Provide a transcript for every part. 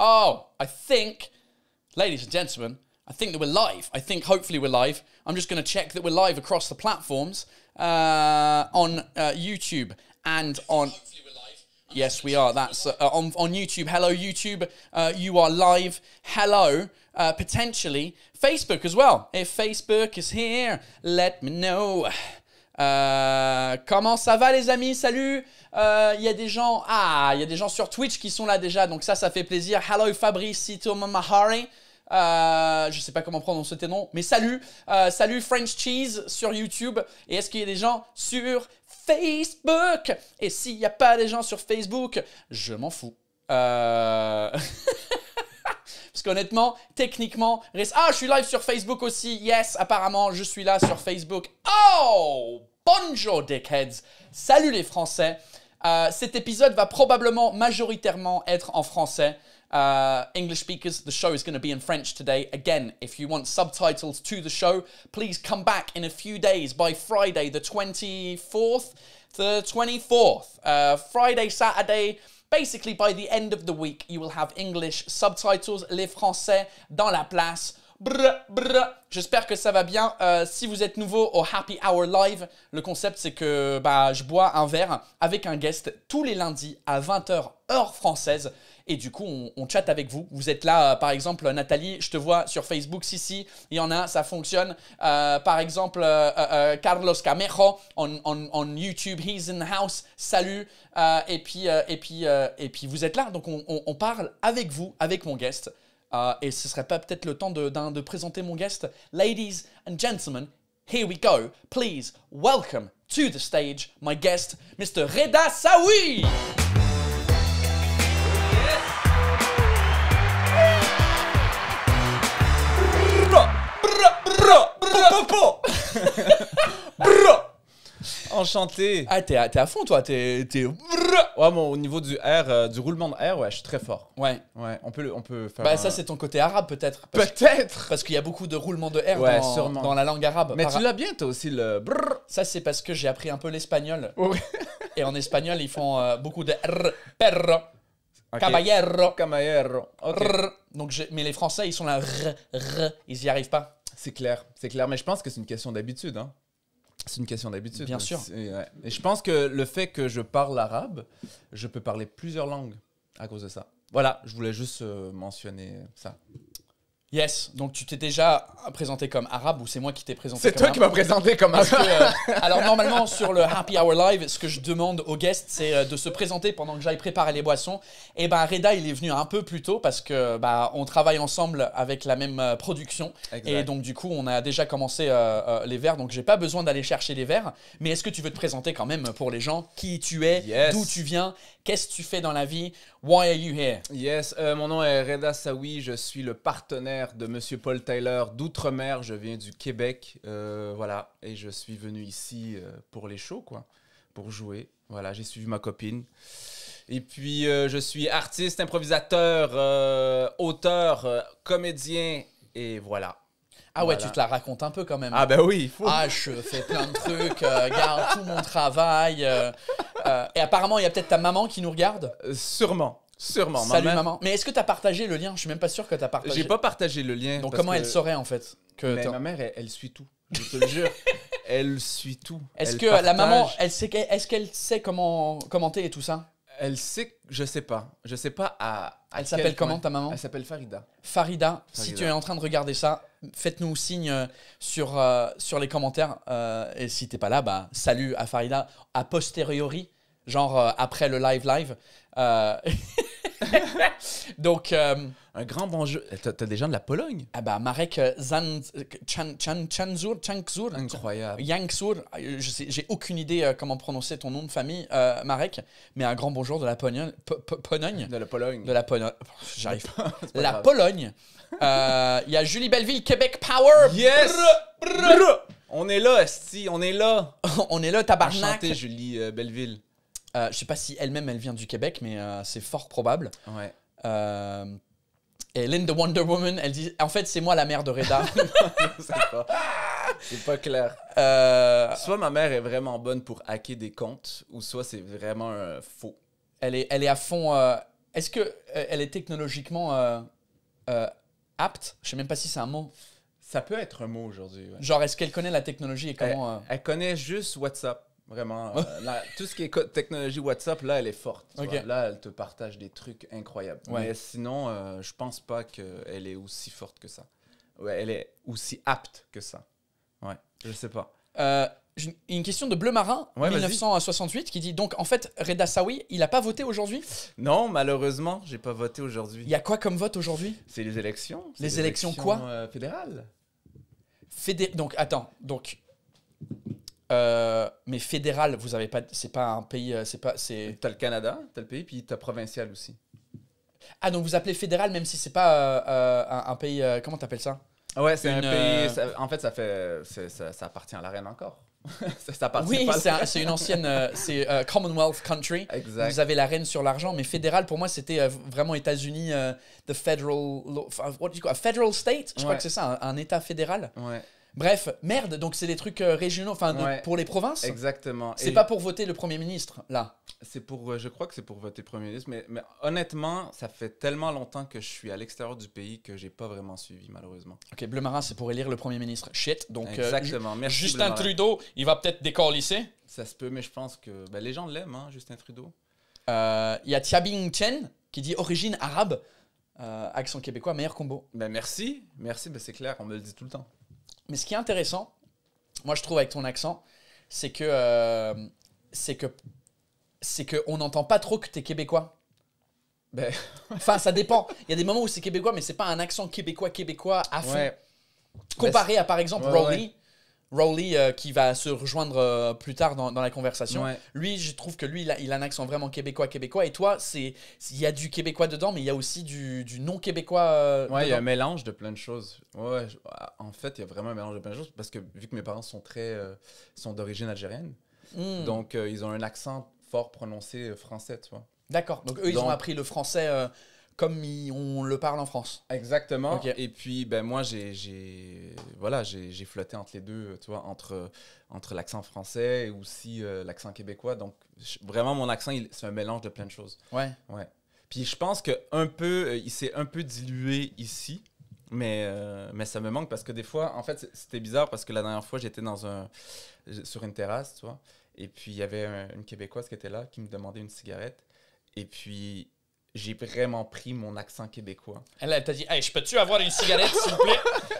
Oh, I think, ladies and gentlemen, I think that we're live. I think hopefully we're live. I'm just going to check that we're live across the platforms uh, on uh, YouTube and on. Yes, we are. That's uh, on on YouTube. Hello, YouTube. Uh, you are live. Hello, uh, potentially Facebook as well. If Facebook is here, let me know. Euh, comment ça va les amis Salut Il euh, y a des gens ah il y a des gens sur Twitch qui sont là déjà donc ça ça fait plaisir. Hello Fabricito Mamahari. Euh, je sais pas comment prononcer tes noms, mais salut, euh, salut French Cheese sur YouTube. Et est-ce qu'il y a des gens sur Facebook Et s'il n'y a pas des gens sur Facebook, je m'en fous. Euh... Parce qu'honnêtement, techniquement, Ah, je suis live sur Facebook aussi. Yes, apparemment, je suis là sur Facebook. Oh Bonjour, dickheads. Salut les Français. Euh, cet épisode va probablement majoritairement être en français. Euh, English speakers, the show is going to be in French today. Again, if you want subtitles to the show, please come back in a few days by Friday, the 24th, the 24th, uh, Friday, Saturday. Basically, by the end of the week, you will have English subtitles, les Français dans la place. J'espère que ça va bien. Euh, si vous êtes nouveau au Happy Hour Live, le concept c'est que bah, je bois un verre avec un guest tous les lundis à 20h heure française. Et du coup, on, on chatte avec vous. Vous êtes là, euh, par exemple, euh, Nathalie, je te vois sur Facebook. Si, si, il y en a, ça fonctionne. Euh, par exemple, Carlos Camejo on, YouTube, he's in the house. Salut. et puis, et puis, et puis, vous êtes là. Donc, on, parle avec vous, avec mon guest. et ce serait pas peut-être le temps de, de présenter mon guest. Ladies and gentlemen, here we go. Please welcome to the stage my guest, Mr. Reda Saoui. Enchanté. Ah, t'es à, à fond, toi. T'es. Ouais, bon, au niveau du R, euh, du roulement de R, ouais, je suis très fort. Ouais. Ouais, on peut, on peut faire. Bah, ça, c'est ton côté arabe, peut-être. Peut-être! Parce qu'il y a beaucoup de roulements de R dans, dans la langue arabe. Mais tu l'as bien, toi aussi, le Ça, c'est parce que j'ai appris un peu l'espagnol. Et en espagnol, ils font euh, beaucoup de R, perro, caballero. Caballero. Donc, mais les Français, ils sont là. ils y arrivent pas. C'est clair, c'est clair. Mais je pense que c'est une question d'habitude. Hein. C'est une question d'habitude. Bien sûr. Et je pense que le fait que je parle arabe, je peux parler plusieurs langues à cause de ça. Voilà, je voulais juste euh, mentionner ça. Yes, donc tu t'es déjà présenté comme arabe ou c'est moi qui t'ai présenté C'est toi qui m'as présenté comme arabe. Euh, alors normalement sur le Happy Hour Live, ce que je demande aux guests, c'est euh, de se présenter pendant que j'aille préparer les boissons. Et ben Reda, il est venu un peu plus tôt parce que bah on travaille ensemble avec la même euh, production et donc du coup on a déjà commencé les verres, donc j'ai pas besoin d'aller chercher les verres. Mais est-ce que tu veux te présenter quand même pour les gens qui tu es, d'où tu viens, qu'est-ce que tu fais dans la vie, why are you here? Yes, mon nom est Reda Saoui je suis le partenaire de Monsieur Paul Taylor d'Outre-mer. Je viens du Québec, euh, voilà, et je suis venu ici euh, pour les shows, quoi, pour jouer. Voilà, j'ai suivi ma copine. Et puis, euh, je suis artiste, improvisateur, auteur, comédien, et voilà. Ah ouais, tu te la racontes un peu quand même. Ah ben oui, il faut. Ah, je fais plein de trucs, garde tout mon travail. et apparemment, il y a peut-être ta maman qui nous regarde. Sûrement. Sûrement, Salut maman. Mais est-ce que tu as partagé le lien Je suis même pas sûr que tu as partagé. J'ai pas partagé le lien. Donc comment elle saurait en fait que Mais ma mère, elle, suit tout. Je te le jure. Elle suit tout. Est-ce que la maman, elle sait est-ce qu'elle sait comment commenter et tout ça elle sait, je sais pas, je sais pas à. elle s'appelle comment ta maman Elle s'appelle Farida. Farida. si tu es en train de regarder ça, faites-nous signe euh, sur, euh, sur les commentaires. Euh, et si t'es pas là, bah salut à Farida a posteriori, genre après le live live. Donc. Euh, un grand bonjour. Euh, t'as, des gens de la Pologne? Ah bah Marek euh, Zanzur. Chan, Chan, Chanzur, Incroyable. je j'ai aucune idée comment prononcer ton nom de famille, Marek, mais un grand bonjour de la Pologne. De la Pologne. De la Pologne. J'arrive. la Pologne. Il y a Julie Belleville, Québec Power. Yes! On est là, Esti, on est là. on est là, tabarnak. Enchantée, Julie Belleville. Euh, je ne sais pas si elle-même, elle vient du Québec, mais euh, c'est fort probable. Ouais. Euh, et Lynn the Wonder Woman, elle dit En fait, c'est moi la mère de Reda. c'est pas, pas, clair. Soit ma mère est vraiment bonne pour hacker des comptes, ou soit c'est vraiment faux. Elle est, elle est à fond. Est-ce que elle est technologiquement apte Je sais même pas si c'est un mot. Ça peut être un mot aujourd'hui. Genre, est-ce qu'elle connaît la technologie et comment. elle connaît juste WhatsApp. Vraiment. Euh, tout ce qui est technologie WhatsApp, là, elle est forte. Là, elle te partage des trucs incroyables. Mais sinon, je euh, je pense pas qu'elle est aussi forte que ça. Ouais, elle est aussi apte que ça. Ouais, je sais pas. Euh, une question de Bleu Marin, 1968, qui dit donc en fait, Reda Sawi, il a pas voté aujourd'hui Non, malheureusement, j'ai pas voté aujourd'hui. Il y a quoi comme vote aujourd'hui C'est les élections. Les élections quoi élections Fédérales. Donc attends, donc euh, mais fédéral, vous avez pas, c'est pas un pays, euh, c'est pas, c'est. T'as le Canada, t'as le pays, puis t'as provincial aussi. Ah donc vous appelez fédéral même si c'est pas euh, un, pays, comment t'appelles ça ah Ouais, c'est un pays. en fait, ça fait, ça, ça, appartient à la reine encore. oui, c'est une ancienne, c'est Commonwealth country. Vous avez la reine sur l'argent, mais fédéral pour moi c'était vraiment États-Unis, the federal, what you call, a federal state. Je crois que c'est ça, un État fédéral. Ouais. Bref, merde, donc c'est des trucs euh, régionaux, enfin pour les provinces. Exactement. C'est pas pour voter le Premier ministre, là. C'est pour, euh, je crois que c'est pour voter le premier ministre, mais, honnêtement, ça fait tellement longtemps que je suis à l'extérieur du pays que j'ai pas vraiment suivi, malheureusement. Ok, Bleu Marin, c'est pour élire le Premier ministre. Shit, donc. Euh, Justin Trudeau, il va peut-être lycée. Ça se peut, mais je pense que ben, les gens l'aiment, hein, Justin Trudeau. Il y a Tiabing Chen qui dit origine arabe, accent québécois, meilleur combo. Ben, merci, merci, ben c'est clair, on me le dit tout le temps. Mais ce qui est intéressant, moi je trouve avec ton accent, c'est que euh, c'est que c'est que on n'entend pas trop que tu es québécois. Ben, enfin, ça dépend. Il y a des moments où c'est québécois, mais c'est pas un accent québécois québécois à fond. Comparé à par exemple ouais, Rowley euh, qui va se rejoindre euh, plus tard dans, la conversation. Lui, je trouve que lui, il a, il un accent vraiment québécois-québécois. Et toi, c'est il y a du québécois dedans, mais il y a aussi du, non-québécois. Euh, ouais, il y a un mélange de plein de choses. Ouais, ah, en fait, il y a vraiment un mélange de plein de choses parce que vu que mes parents sont très sont d'origine algérienne, hmm. donc ils ont un accent fort prononcé français, tu vois. D'accord. Donc eux, ils ont appris le français comme on le parle en France. Exactement. Et puis, ben, moi, j'ai voilà, j'ai flotté entre les deux, tu vois, entre, entre l'accent français et aussi euh, l'accent québécois. Donc, vraiment, mon accent, c'est un mélange de plein de choses. Ouais. ouais. Puis, je pense que un peu, euh, il s'est un peu dilué ici. Mais, euh, mais ça me manque parce que des fois, en fait, c'était bizarre parce que la dernière fois, j'étais dans un, sur une terrasse, tu vois, et puis il y avait une Québécoise qui était là qui me demandait une cigarette. Et puis j'ai vraiment pris mon accent québécois. Elle, t'a dit Hey, je peux-tu avoir une cigarette, s'il te plaît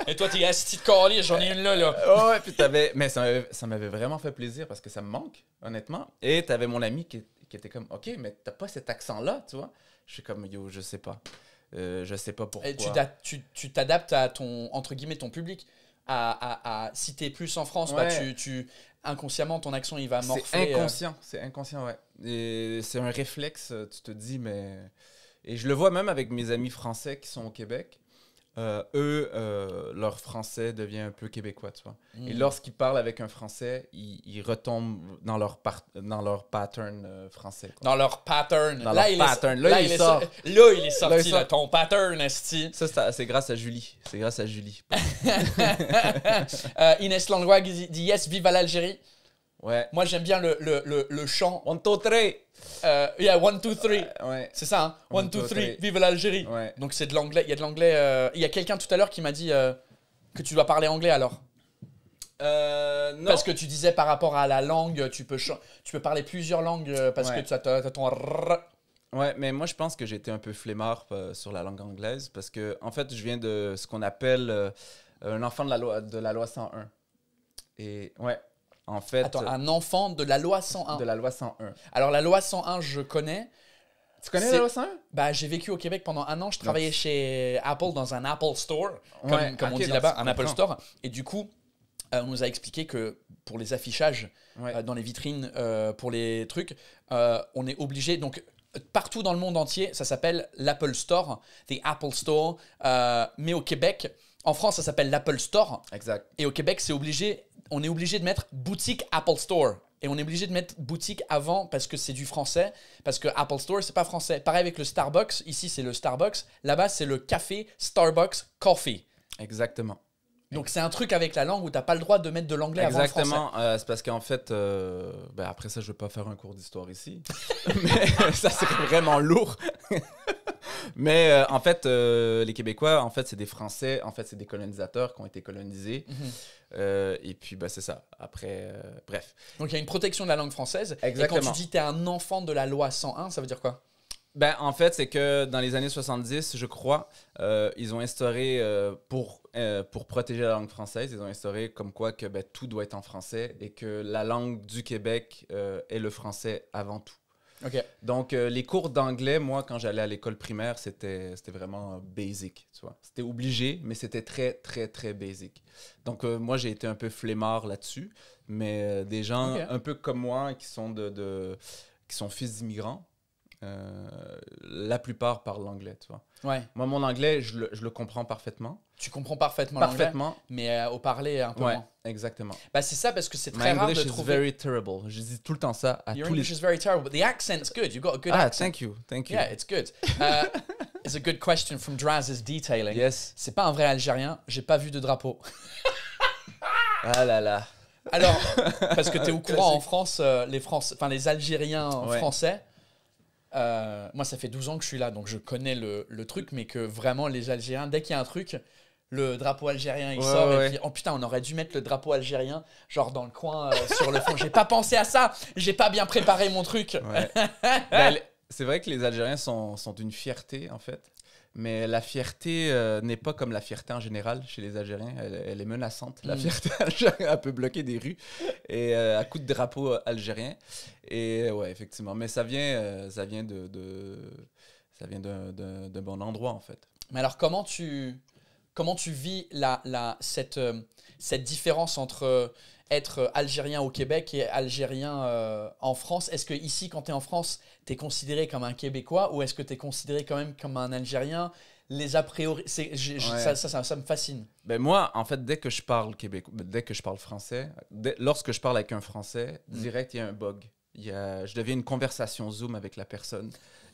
Et toi, t'es assis de coralie, j'en ai une là. là. Ouais. Mais ça m'avait vraiment fait plaisir parce que ça me manque, honnêtement. Et t'avais mon ami qui, qui, était comme Ok, mais t'as pas cet accent-là, tu vois Je suis comme Yo, je sais pas. Euh, je sais pas pourquoi. Et tu t'adaptes à ton, entre guillemets, ton public. À, à, si t'es plus en France, bah, tu, tu, inconsciemment, ton action, il va morfler. C'est euh. inconscient, c'est inconscient, ouais. Et c'est un réflexe, euh, tu te dis, mais. Et je le vois même avec mes amis français qui sont au Québec. Euh, eux, euh, leur français devient un peu québécois, tu vois. Et mm. lorsqu'ils parlent avec un français, ils, retombent dans leur, dans leur pattern euh, français. Dans leur pattern. Dans là, il Est, là, là, il, Est, est sorti, ton pattern, Ça, c'est grâce à Julie. C'est grâce à Julie. Inès Langlois dit Yes, vive à l'Algérie. Ouais. Moi, j'aime bien le, le, le, chant. On euh, yeah, one, two, three. Euh, c'est ça, hein. One, two, three. Vive l'Algérie. Donc c'est de l'anglais. Il y a de l'anglais. Euh, il y a quelqu'un tout à l'heure qui m'a dit euh, que tu dois parler anglais alors. non. Parce que tu disais par rapport à la langue, tu peux, tu peux parler plusieurs langues parce que tu as, ton. Ouais, mais moi je pense que j'ai été un peu flemmard sur la langue anglaise parce que en fait je viens de ce qu'on appelle un enfant de la loi de la loi 101. Et ouais, en fait. Euh, un enfant de la loi 101. De la loi 101. Alors, la loi 101, je connais. Tu connais la loi 101 bah, J'ai vécu au Québec pendant un an. Je travaillais chez Apple dans un Apple Store, comme, on dit là-bas, un Apple Store. Et du coup, euh, on nous a expliqué que pour les affichages euh, dans les vitrines, pour les trucs, on est obligé. Donc, partout dans le monde entier, ça s'appelle l'Apple Store, the Apple Store. mais au Québec, en France, ça s'appelle l'Apple Store. Exact. Et au Québec, c'est obligé on est obligé de mettre boutique Apple Store. Et on est obligé de mettre boutique avant parce que c'est du français, parce que Apple Store, c'est pas français. Pareil avec le Starbucks, ici c'est le Starbucks, là-bas c'est le café Starbucks Coffee. Exactement. Donc c'est un truc avec la langue où t'as pas le droit de mettre de l'anglais avant le français. Exactement, euh, c'est parce qu'en fait, euh, ben, après ça, je vais pas faire un cours d'histoire ici, mais ça c'est vraiment lourd. Mais euh, en fait, euh, les Québécois, en fait, c'est des Français, en fait, c'est des colonisateurs qui ont été colonisés. Mhm. Euh, et puis, bah, c'est ça. Après, bref. Donc, il y a une protection de la langue française. Exactement. Et quand tu dis tu es un enfant de la loi 101, ça veut dire quoi ben, en fait, c'est que dans les années 70, je crois, ils ont instauré, pour, pour protéger la langue française, ils ont instauré comme quoi que ben, tout doit être en français et que la langue du Québec est le français avant tout. Donc, euh, les cours d'anglais, moi, quand j'allais à l'école primaire, c'était vraiment basic, tu vois. C'était obligé, mais c'était très, très, très basic. Donc, euh, moi, j'ai été un peu flemmard là-dessus, mais euh, des gens un peu comme moi qui sont de qui sont fils d'immigrants, euh, la plupart parlent l'anglais, tu vois. Ouais. Moi, mon anglais, je le, je le comprends parfaitement. Tu comprends parfaitement Parfaitement. Mais euh, au parler, un peu ouais, moins. exactement. Bah, c'est ça, parce que c'est très My rare English de is very terrible. Je dis tout le temps ça à Your tous English les... is very terrible, but the accent's good. You've got a good ah, accent. thank you, thank you. Yeah, it's good. Uh, it's a good question from Draz's Detailing. Yes. C'est pas un vrai Algérien, j'ai pas vu de drapeau. ah là là. Alors, parce que tu es au courant en France, euh, les, France, les Algériens ouais. français euh, moi, ça fait 12 ans que je suis là, donc je connais le, truc, mais que vraiment, les Algériens, dès qu'il y a un truc, le drapeau algérien, il sort. Et puis, oh putain, on aurait dû mettre le drapeau algérien, genre dans le coin, euh, sur le fond. J'ai pas pensé à ça. J'ai pas bien préparé mon truc. Bah, c'est vrai que les Algériens sont d'une fierté, en fait. Mais la fierté euh, n'est pas comme la fierté en général chez les Algériens. Elle, est menaçante. La mm. fierté algérienne peut bloquer des rues et euh, à coups de drapeau algérien. Et ouais, effectivement. Mais ça vient, euh, ça vient de, ça vient d'un bon endroit en fait. Mais alors comment tu comment tu vis la, la cette cette différence entre être algérien au Québec et algérien euh, en France. Est-ce que ici, quand tu es en France, tu es considéré comme un Québécois ou est-ce que tu es considéré quand même comme un Algérien les a priori, ça, ça, ça, me fascine. Ben moi, en fait, dès que je parle québécois, dès que je parle français, lorsque je parle avec un français, mm. direct, il y a un bug. Il y a, je deviens une conversation Zoom avec la personne.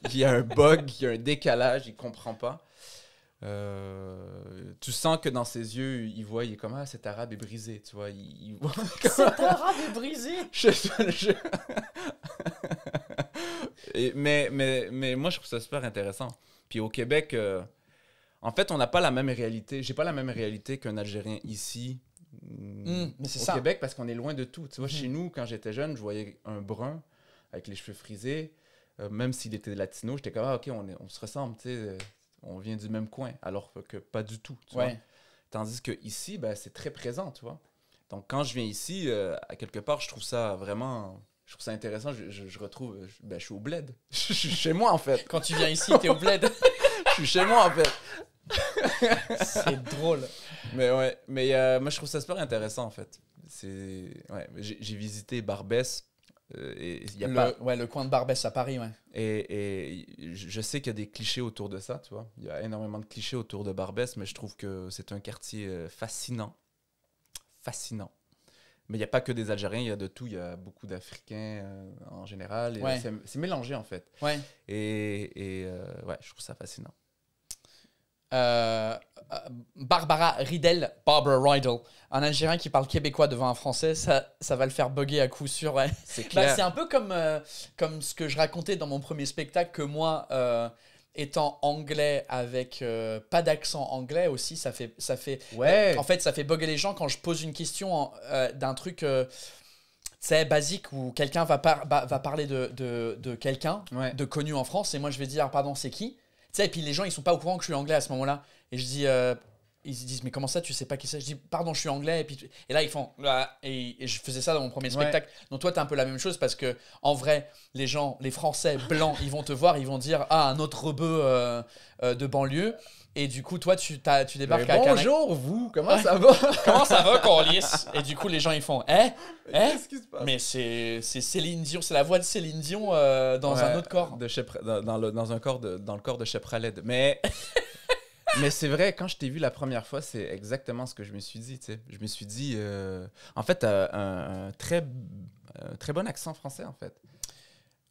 Il y a un bug, il y a un décalage, il comprend pas. Euh, tu sens que dans ses yeux, il voit, il est comme Ah, cet arabe est brisé, tu vois. Il, Cet arabe est brisé mais, mais, mais moi, je trouve ça super intéressant. Puis au Québec, euh, en fait, on n'a pas la même réalité. J'ai pas la même réalité qu'un Algérien ici. Hum, au Québec, parce qu'on est loin de tout. Tu vois, hum. chez nous, quand j'étais jeune, je voyais un brun avec les cheveux frisés. Euh, même s'il était latino, j'étais comme, ah, ok, on, est, on se ressemble, tu sais on vient du même coin, alors que pas du tout. Tandis que ici, ben, c'est très présent, tu Donc quand je viens ici, euh, à quelque part, je trouve ça vraiment je trouve ça intéressant. Je, retrouve. ben, suis au bled. Je, suis chez moi, en fait. Quand tu viens ici, tu es au bled. je suis chez moi, en fait. c'est drôle. Mais ouais, mais euh, moi, je trouve ça super intéressant, en fait. C'est. j'ai visité Barbès euh, le, ouais, le coin de Barbès à Paris, ouais. Et, et je sais qu'il y a des clichés autour de ça, tu vois. Il y a énormément de clichés autour de Barbès, mais je trouve que c'est un quartier euh, fascinant. Fascinant. Mais il n'y a pas que des Algériens, il y a de tout. Il y a beaucoup d'Africains euh, en général. C'est mélangé, en fait. Ouais. Et, et ouais, je trouve ça fascinant. Euh, Barbara Riddle, Barbara Riddle, un Algérien qui parle québécois devant un Français, ça, ça va le faire bugger à coup sûr. Ouais. C'est bah, un peu comme, euh, comme ce que je racontais dans mon premier spectacle, que moi, euh, étant anglais avec pas d'accent anglais aussi, ça fait. Ça fait en fait, ça fait bugger les gens quand je pose une question d'un truc c'est basique où quelqu'un va, va, parler de, de, quelqu'un de connu en France et moi je vais dire pardon c'est qui et puis les gens, ils sont pas au courant que je suis anglais à ce moment-là. Et je dis, euh, ils se disent, mais comment ça, tu sais pas qui c'est Je dis, pardon, je suis anglais. Et, puis, et là, ils font, et, je faisais ça dans mon premier spectacle. Donc, toi, tu un peu la même chose parce que, en vrai, les gens, les Français blancs, ils vont te voir, ils vont dire, ah, un autre rebeu euh, euh, de banlieue. Et du coup, toi, tu, tu débarques à jour bonjour, vous, comment ça va? Comment ça va, Corliss? Et du coup, les gens, ils font Hein? Mais hein? c'est Céline Dion, c'est la voix de Céline Dion euh, dans un autre corps. de dans, le, dans un corps de, dans le corps de Mais, mais c'est vrai, quand je t'ai vu la première fois, c'est exactement ce que je me suis dit. tu sais. Je me suis dit, euh, en fait, un, très, un euh, très bon accent français, en fait.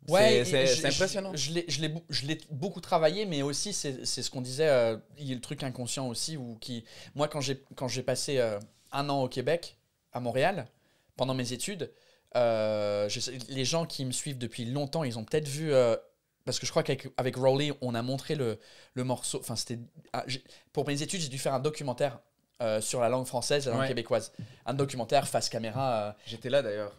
Ouais, c'est impressionnant. Je l'ai beaucoup travaillé, mais aussi, c'est ce qu'on disait, euh, il y a le truc inconscient aussi. Où qui, moi, quand j'ai passé euh, un an au Québec, à Montréal, pendant mes études, euh, les gens qui me suivent depuis longtemps, ils ont peut-être vu. parce que je crois qu'avec Rowley, on a montré le, le morceau. Enfin, c'était. Ah, pour mes études, j'ai dû faire un documentaire sur la langue française, la langue québécoise. Un documentaire face caméra. J'étais là d'ailleurs.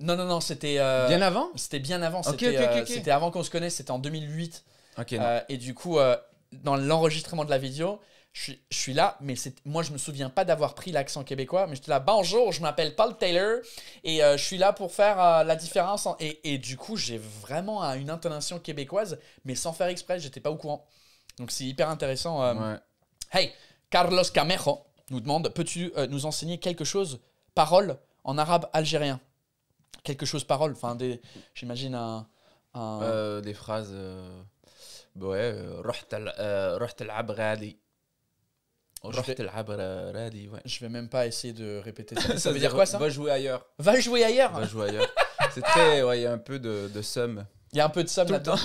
Non, non, non, c'était. Euh, bien avant C'était bien avant. Euh, c'était avant qu'on se connaisse, c'était en 2008. Euh, et du coup, euh, dans l'enregistrement de la vidéo, je, suis là, mais moi, je me souviens pas d'avoir pris l'accent québécois, mais j'étais là, bonjour, je m'appelle Paul Taylor et je suis là pour faire la différence. Et, du coup, j'ai vraiment une intonation québécoise, mais sans faire exprès, j'étais pas au courant. Donc, c'est hyper intéressant. Hey, Carlos Camejo nous demande peux-tu nous enseigner quelque chose, parole, en arabe algérien quelque chose parole, enfin des, j'imagine un, Euh, des phrases. Euh, euh, euh je vais... je vais même pas essayer de répéter ça. ça, veut dire quoi ça Va jouer ailleurs. Va jouer ailleurs. Va jouer ailleurs. C'est très, ouais, il y a un peu de, de somme. Il y a un peu de somme là-dedans.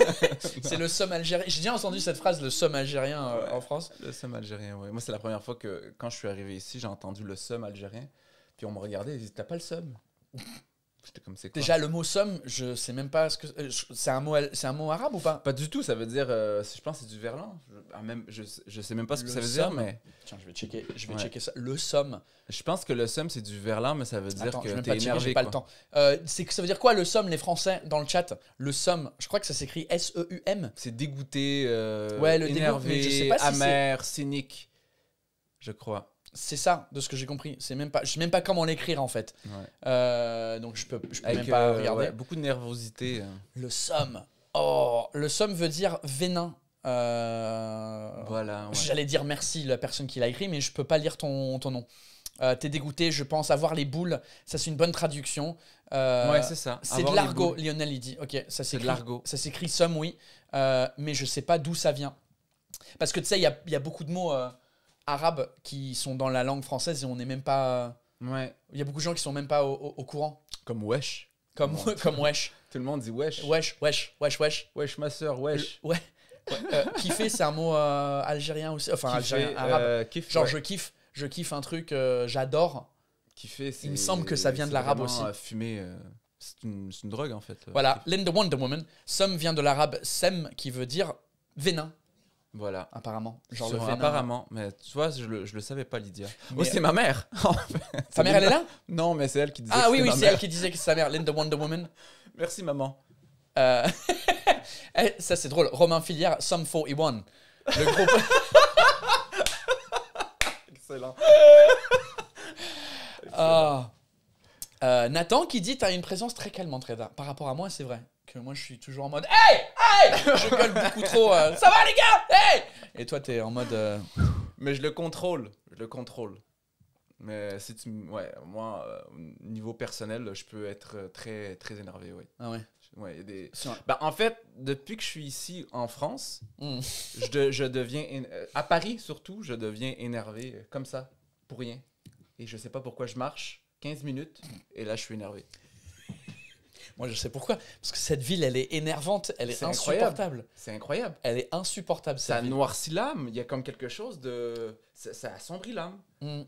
c'est le somme algérien. J'ai déjà entendu cette phrase, le somme algérien euh, en France. Le somme algérien, oui. Moi, c'est la première fois que quand je suis arrivé ici, j'ai entendu le somme algérien. Puis on me regardait, ils disaient T'as pas le somme comme Déjà, le mot somme, je sais même pas ce que. Euh, c'est un, mot, c'est un mot arabe ou pas Pas du tout, ça veut dire. Euh, je pense c'est du verlan. Je, ah, même, je, je sais même pas ce que ça veut dire, mais. Tiens, je vais checker, je vais checker ça. Le somme. Je pense que le somme, c'est du verlan, mais ça veut dire que t'es énervé. pas le temps. Euh, c'est que ça veut dire quoi le somme, les Français, dans le chat Le somme, je crois que ça s'écrit S-E-U-M. C'est dégoûté, énervé, amer, cynique, je crois c'est ça, de ce que j'ai compris. C'est même pas, je sais même pas comment l'écrire en fait. Euh, donc je peux, je peux même pas euh, regarder. beaucoup de nervosité. Hein. Le somme. Oh, le somme veut dire vénin. Euh, voilà. J'allais dire merci la personne qui l'a écrit, mais je peux pas lire ton, ton nom. T'es dégoûté, je pense. Avoir les boules, ça c'est une bonne traduction. ouais, c'est ça. C'est de l'argot, Lionel il dit. Ok, ça c'est. De l'argot. Ça s'écrit somme, oui, mais je sais pas d'où ça vient. Parce que tu sais, il y y a, beaucoup de mots arabes qui sont dans la langue française et on n'est même pas. Ouais. Il y a beaucoup de gens qui sont même pas au, courant. Comme wesh. Comme, comme wesh. Tout le monde dit wesh. Wesh, wesh, wesh, wesh. Wesh, ma soeur, wesh. ouais. kiffer, euh, euh, c'est un mot euh, algérien aussi. Enfin, algérien, arabe. Genre, je kiffe, je kiffe un truc, j'adore. Kiffer, c'est. Il me semble que ça vient de l'arabe aussi. Fumer. C'est une, drogue en fait. Voilà, Linda Wonder Woman. Sum vient de l'arabe sem qui veut dire vénin voilà. Apparemment. Genre apparemment, mais tu vois, je le, le savais pas, Lydia. oh, c'est ma mère Sa mère, elle est là Non, mais c'est elle qui disait Ah que oui, oui, c'est elle qui disait que sa mère, Linda Wonder Woman. Merci, maman. Euh, ça, c'est drôle. Romain Filière, Some 41. Le groupe. Excellent. Ah. Euh, Nathan qui dit T'as une présence très calme, Treda. Par rapport à moi, c'est vrai moi je suis toujours en mode Hey Hey Je gueule beaucoup trop. Euh, ça va les gars Hey Et toi t'es en mode. Euh, Mais je le contrôle. Je le contrôle. Mais si tu. Ouais, moi, euh, niveau personnel, je peux être très, très énervé, oui. Ah ouais. Ouais, il y a des... Bah, en fait, depuis que je suis ici en France, hmm. je, je deviens. À Paris, surtout, je deviens énervé comme ça, pour rien. Et je sais pas pourquoi je marche 15 minutes et là, je suis énervé. Moi, je sais pourquoi. Parce que cette ville, elle est énervante, elle est, insupportable. C'est incroyable. Elle est insupportable. Ça ville. noircit l'âme. Il y a comme quelque chose de. Ça, a assombrit l'âme. Hmm.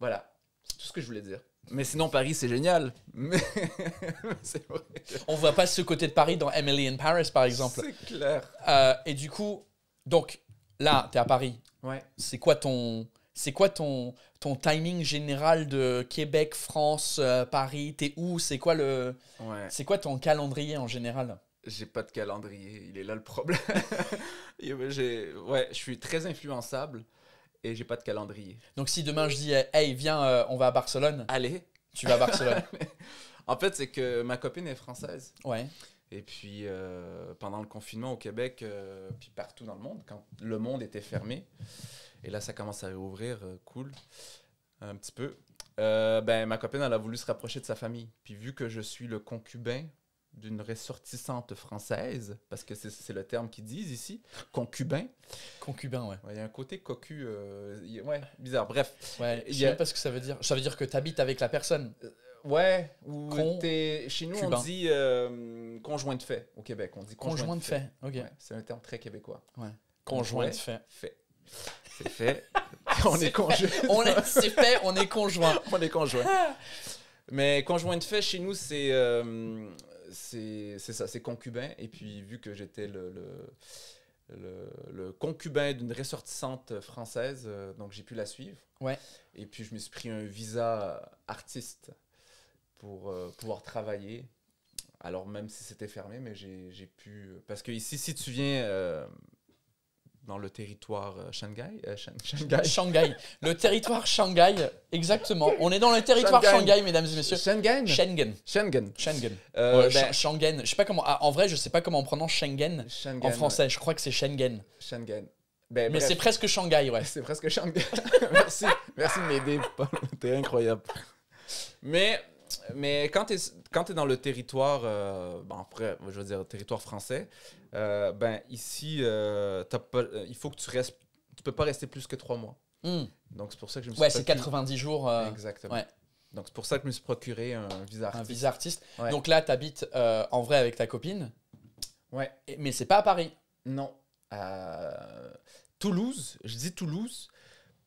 Voilà. C'est tout ce que je voulais dire. Mais sinon, Paris, c'est génial. Mais... vrai. On voit pas ce côté de Paris dans Emily in Paris, par exemple. C'est clair. Euh, et du coup, donc là, tu es à Paris. Ouais. C'est quoi ton c'est quoi ton, ton timing général de Québec, France, euh, Paris T'es où C'est quoi, le... c'est quoi ton calendrier en général J'ai pas de calendrier, il est là le problème. j'ai... ouais, je suis très influençable et j'ai pas de calendrier. Donc si demain je dis Hey, viens, euh, on va à Barcelone. Allez Tu vas à Barcelone. en fait, c'est que ma copine est française. Ouais. Et puis, euh, pendant le confinement au Québec, puis partout dans le monde, quand le monde était fermé, et là, ça commence à réouvrir, euh, cool, un petit peu. Euh, ben, ma copine, elle a voulu se rapprocher de sa famille. Puis vu que je suis le concubin d'une ressortissante française, parce que c'est le terme qu'ils disent ici, concubin. Concubin, ouais. Il y a un côté cocu, euh, ouais, bizarre. Bref. Ouais, je sais pas ce que ça veut dire. Ça veut dire que tu habites avec la personne. Ouais, ou tu es... chez nous on dit conjoint de fait au Québec, on dit conjoint, de fait. OK. c'est un terme très québécois. Ouais. Conjoint, conjoint de fait. Fait. C'est fait. on est, est C'est fait, on est conjoint. on est conjoints. Ah. Mais conjoint de fait, chez nous, euh, c'est c'est ça, c'est concubin. Et puis, vu que j'étais le, le, le, concubin d'une ressortissante française, euh, donc j'ai pu la suivre. Ouais. Et puis, je me suis pris un visa artiste pour euh, pouvoir travailler. Alors, même si c'était fermé, mais j'ai pu. Parce que ici, si tu viens dans le territoire euh, euh, Shanghai, Shanghai. Le territoire Shanghai, exactement. On est dans le territoire Shanghai, mesdames et messieurs. Schengen, Schengen. Schengen. Schengen. Euh, ben- je sais pas comment. Ah, en vrai, je sais pas comment on prononce Schengen, en français. Je crois que c'est Schengen. Schengen. Ben, mais c'est presque Shanghai, ouais. C'est presque Shanghai. merci, merci de m'aider, Paul. T'es incroyable. Mais mais quand tu es, es, dans le territoire, ben, après, je veux dire, territoire français, euh, ben ici, euh, euh, il faut que tu restes, tu peux pas rester plus que trois mois. Hmm. Donc c'est pour ça que je me suis. Ouais, c'est 90 jours. Exactement. Donc c'est pour ça que je me suis procuré un visa artiste. Un visa Donc là, tu habites en vrai avec ta copine. Ouais. mais c'est pas à Paris. Non. Toulouse, je dis Toulouse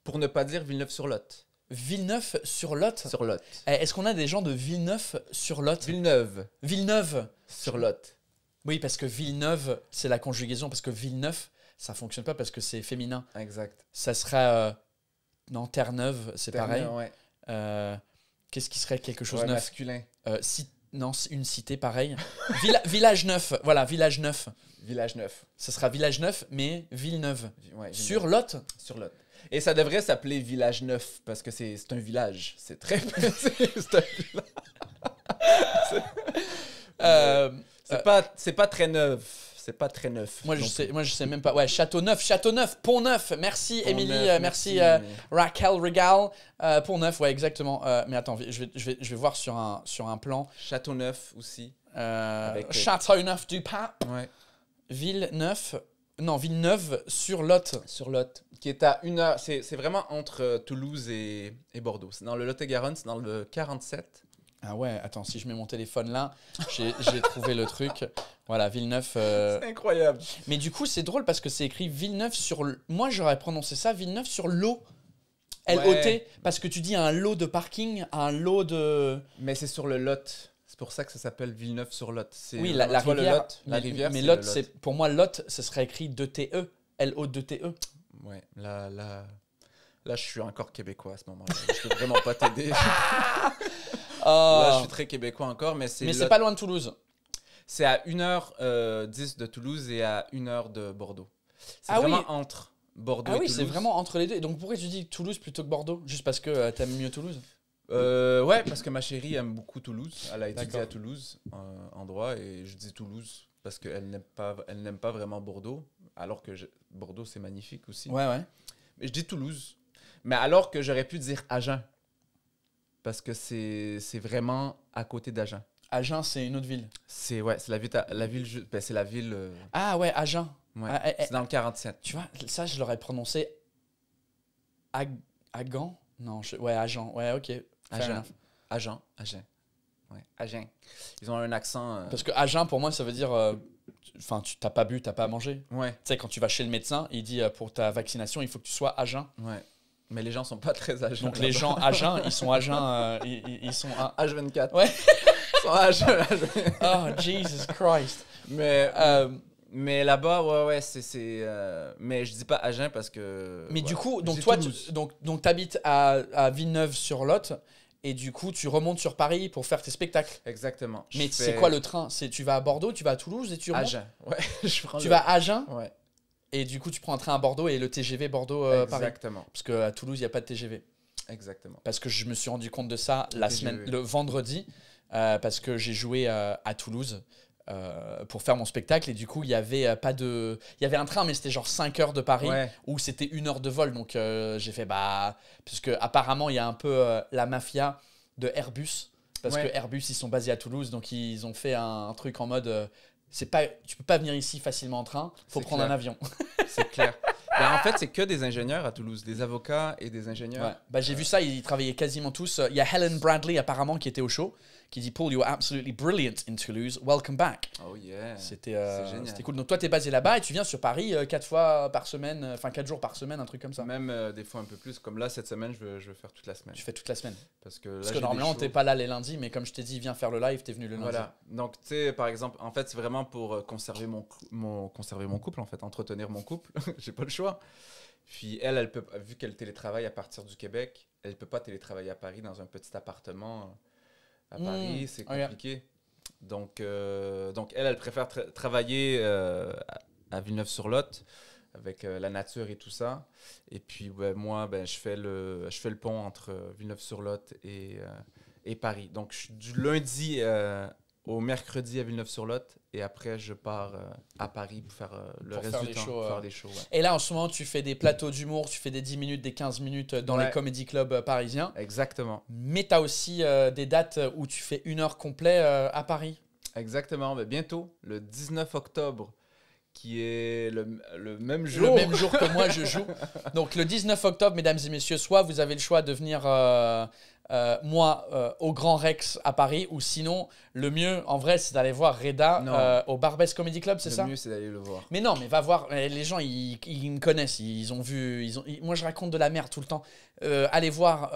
pour ne pas dire Villeneuve-sur-Lot. Villeneuve sur Lot. Sur eh, Lot. Est-ce qu'on a des gens de Villeneuve sur Lot Villeneuve. Villeneuve sur Lot. Oui, parce que Villeneuve, c'est la conjugaison, parce que Villeneuve, ça fonctionne pas parce que c'est féminin. Exact. Ça serait. Euh, non, Terre-Neuve, c'est pareil. Euh, qu'est-ce qui serait quelque chose de masculin. Euh, non, une cité pareil. village neuf, voilà, village neuf. Village neuf. Ce sera village neuf, mais villeneuve neuve. Sur Lot. Sur Lot. Et ça devrait s'appeler village neuf parce que c'est un village. C'est très. c'est un village. C'est euh, pas, pas très neuf c'est pas très neuf. Moi, je sais, moi, je sais même pas. Ouais, Château-Neuf, Pont-Neuf. Merci, Émilie. Euh, merci, euh, Raquel Regal. Pont-Neuf, ouais, exactement. mais attends, je vais, voir sur un, sur un plan. Châteauneuf aussi. neuf du pas Ville-Neuf. Non, ville neuf sur Lot. Sur Lot, qui est à une C'est vraiment entre Toulouse et, et Bordeaux. C'est dans le Lot-et-Garonne, c'est dans le 47. Ah ouais, attends, si je mets mon téléphone là, j'ai trouvé le truc. Voilà, Villeneuve. neuf C'est incroyable. Mais du coup, c'est drôle parce que c'est écrit Villeneuve sur. Moi, j'aurais prononcé ça Villeneuve sur l'eau. L-O-T. Parce que tu dis un lot de parking, un lot de. Mais c'est sur le lot. C'est pour ça que ça s'appelle Villeneuve sur lot. Oui, euh, la, la rivière. la rivière. Mais lot, pour moi lot, ce serait écrit 2-T-E. E, o t e Ouais, là, là, là, je suis encore québécois à ce moment-là. je peux vraiment pas t'aider. Ah. je suis très québécois encore, mais c'est. pas loin de Toulouse. C'est à 1h10 euh, de Toulouse et à 1h de Bordeaux. C'est ah vraiment entre Bordeaux ah et Ah oui, c'est vraiment entre les deux. Donc pourquoi tu dis Toulouse plutôt que Bordeaux Juste parce que euh, t'aimes mieux Toulouse euh, Ouais, parce que ma chérie aime beaucoup Toulouse. Elle a étudié à Toulouse en droit et je dis Toulouse parce qu'elle n'aime pas, elle n'aime pas vraiment Bordeaux, alors que Bordeaux c'est magnifique aussi. Ouais, ouais. Mais je dis Toulouse. Mais alors que j'aurais pu dire Agen parce que c'est vraiment à côté d'Agen. Agen, c'est une autre ville. C'est ouais, c'est la ville, la ville, ben, c'est la ville. Euh, ah ouais, Agen. Ouais. Ah, eh, eh. c'est dans le 47. Tu vois, ça je l'aurais prononcé Ag Agan. Non, ouais, Agen. Ouais, ok. Agen. Agen. Agen. Ouais. Agen. Ils ont un accent. Euh, parce que Agen, pour moi, ça veut dire. Euh, enfin, tu t'as pas bu, t'as pas mangé. Ouais. Tu sais, quand tu vas chez le médecin, il dit pour ta vaccination, il faut que tu sois Agen. Ouais. Mais les gens sont pas très âgés Donc les gens à ils sont à euh, ils, sont à... H24. Ouais. ils sont à Oh, Jesus Christ. Mais, euh, mais là-bas, ouais, ouais, c'est... Euh, mais je dis pas à parce que... Mais du coup, donc toi, tu donc, donc habites à, à Villeneuve-sur-Lot et du coup tu remontes sur Paris pour faire tes spectacles. Exactement. Mais c'est quoi le train C'est tu vas à Bordeaux, tu vas à Toulouse et tu remontes. Agen. Ouais, tu vas à Agen. Ouais. Et du coup, tu prends un train à Bordeaux et le TGV Bordeaux-Paris. Euh, Exactement. Parce qu'à Toulouse, il n'y a pas de TGV. Exactement. Parce que je me suis rendu compte de ça la semaine, le vendredi, euh, parce que j'ai joué euh, à Toulouse. pour faire mon spectacle et du coup il y avait pas de il y avait un train mais c'était genre 5 heures de Paris où c'était une heure de vol donc j'ai fait bah puisque apparemment il y a un peu la mafia de Airbus parce que Airbus ils sont basés à Toulouse donc ils ont fait un truc en mode c'est pas, tu peux pas venir ici facilement en train, faut prendre un avion. c'est clair. Ben, en fait, c'est que des ingénieurs à Toulouse, des avocats et des ingénieurs. Bah, j'ai vu ça, ils travaillaient quasiment tous. Euh, il y a Helen Bradley apparemment qui était au show qui dit Paul, you are absolutely brilliant in Toulouse. Welcome back. Oh yeah. C'était euh, cool. Donc toi, tu es basé là-bas et tu viens sur Paris euh, quatre fois par semaine, euh, enfin quatre jours par semaine, un truc comme ça. Même des fois un peu plus. Comme là, cette semaine, je veux, je faire toute la semaine. Tu fais toute la semaine. Parce que, là, normalement, t'es pas là les lundis, mais comme je t'ai dit, viens faire le live, t'es venu le lundi. Voilà. Donc tu sais, par exemple, en fait, c'est vraiment pour conserver mon, mon, conserver mon couple, en fait, entretenir mon couple. J'ai pas le choix. Puis elle, elle peut, vu qu'elle télétravaille à partir du Québec, elle peut pas télétravailler à Paris dans un petit appartement à Paris, hmm. c'est oh, compliqué. Donc, euh, donc elle, elle préfère travailler euh, à Villeneuve-sur-Lot avec euh, la nature et tout ça. Et puis ben, moi, ben, je, fais le, je fais le pont entre Villeneuve-sur-Lot et, et, Paris. Donc je suis du lundi au mercredi à Villeneuve-sur-Lot et après, je pars euh, à Paris pour faire euh, le reste du temps, faire des shows. Et là, en ce moment, tu fais des plateaux d'humour, tu fais des 10 minutes, des 15 minutes euh, dans les comédie clubs parisiens. Exactement. Mais tu as aussi des dates où tu fais une heure complète à Paris. Exactement. Mais bientôt, le 19 octobre, qui est le, même jour. même jour que moi, je joue. Donc le 19 octobre, mesdames et messieurs, soit vous avez le choix de venir euh, moi euh, au Grand Rex à Paris ou sinon le mieux en vrai c'est d'aller voir Reda euh, au Barbès Comedy Club c'est ça Le mieux c'est d'aller le voir. Mais non mais va voir les gens ils, me connaissent ils ont vu ils ont moi je raconte de la merde tout le temps allez voir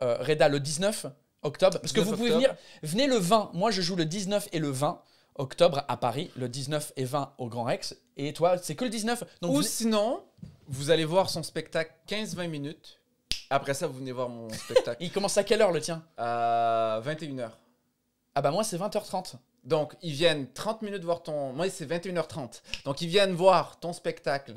Reda le 19 octobre parce que vous pouvez venir venez le 20 moi je joue le 19 et le 20 octobre à Paris le 19 et 20 au Grand Rex et toi c'est que le 19 donc ou sinon vous allez voir son spectacle 15-20 minutes après ça, vous venez voir mon spectacle. il commence à quelle heure le tien À 21h. Ah bah moi, c'est 20h30. Donc, ils viennent 30 minutes voir ton... Moi, c'est 21h30. Donc, ils viennent voir ton spectacle.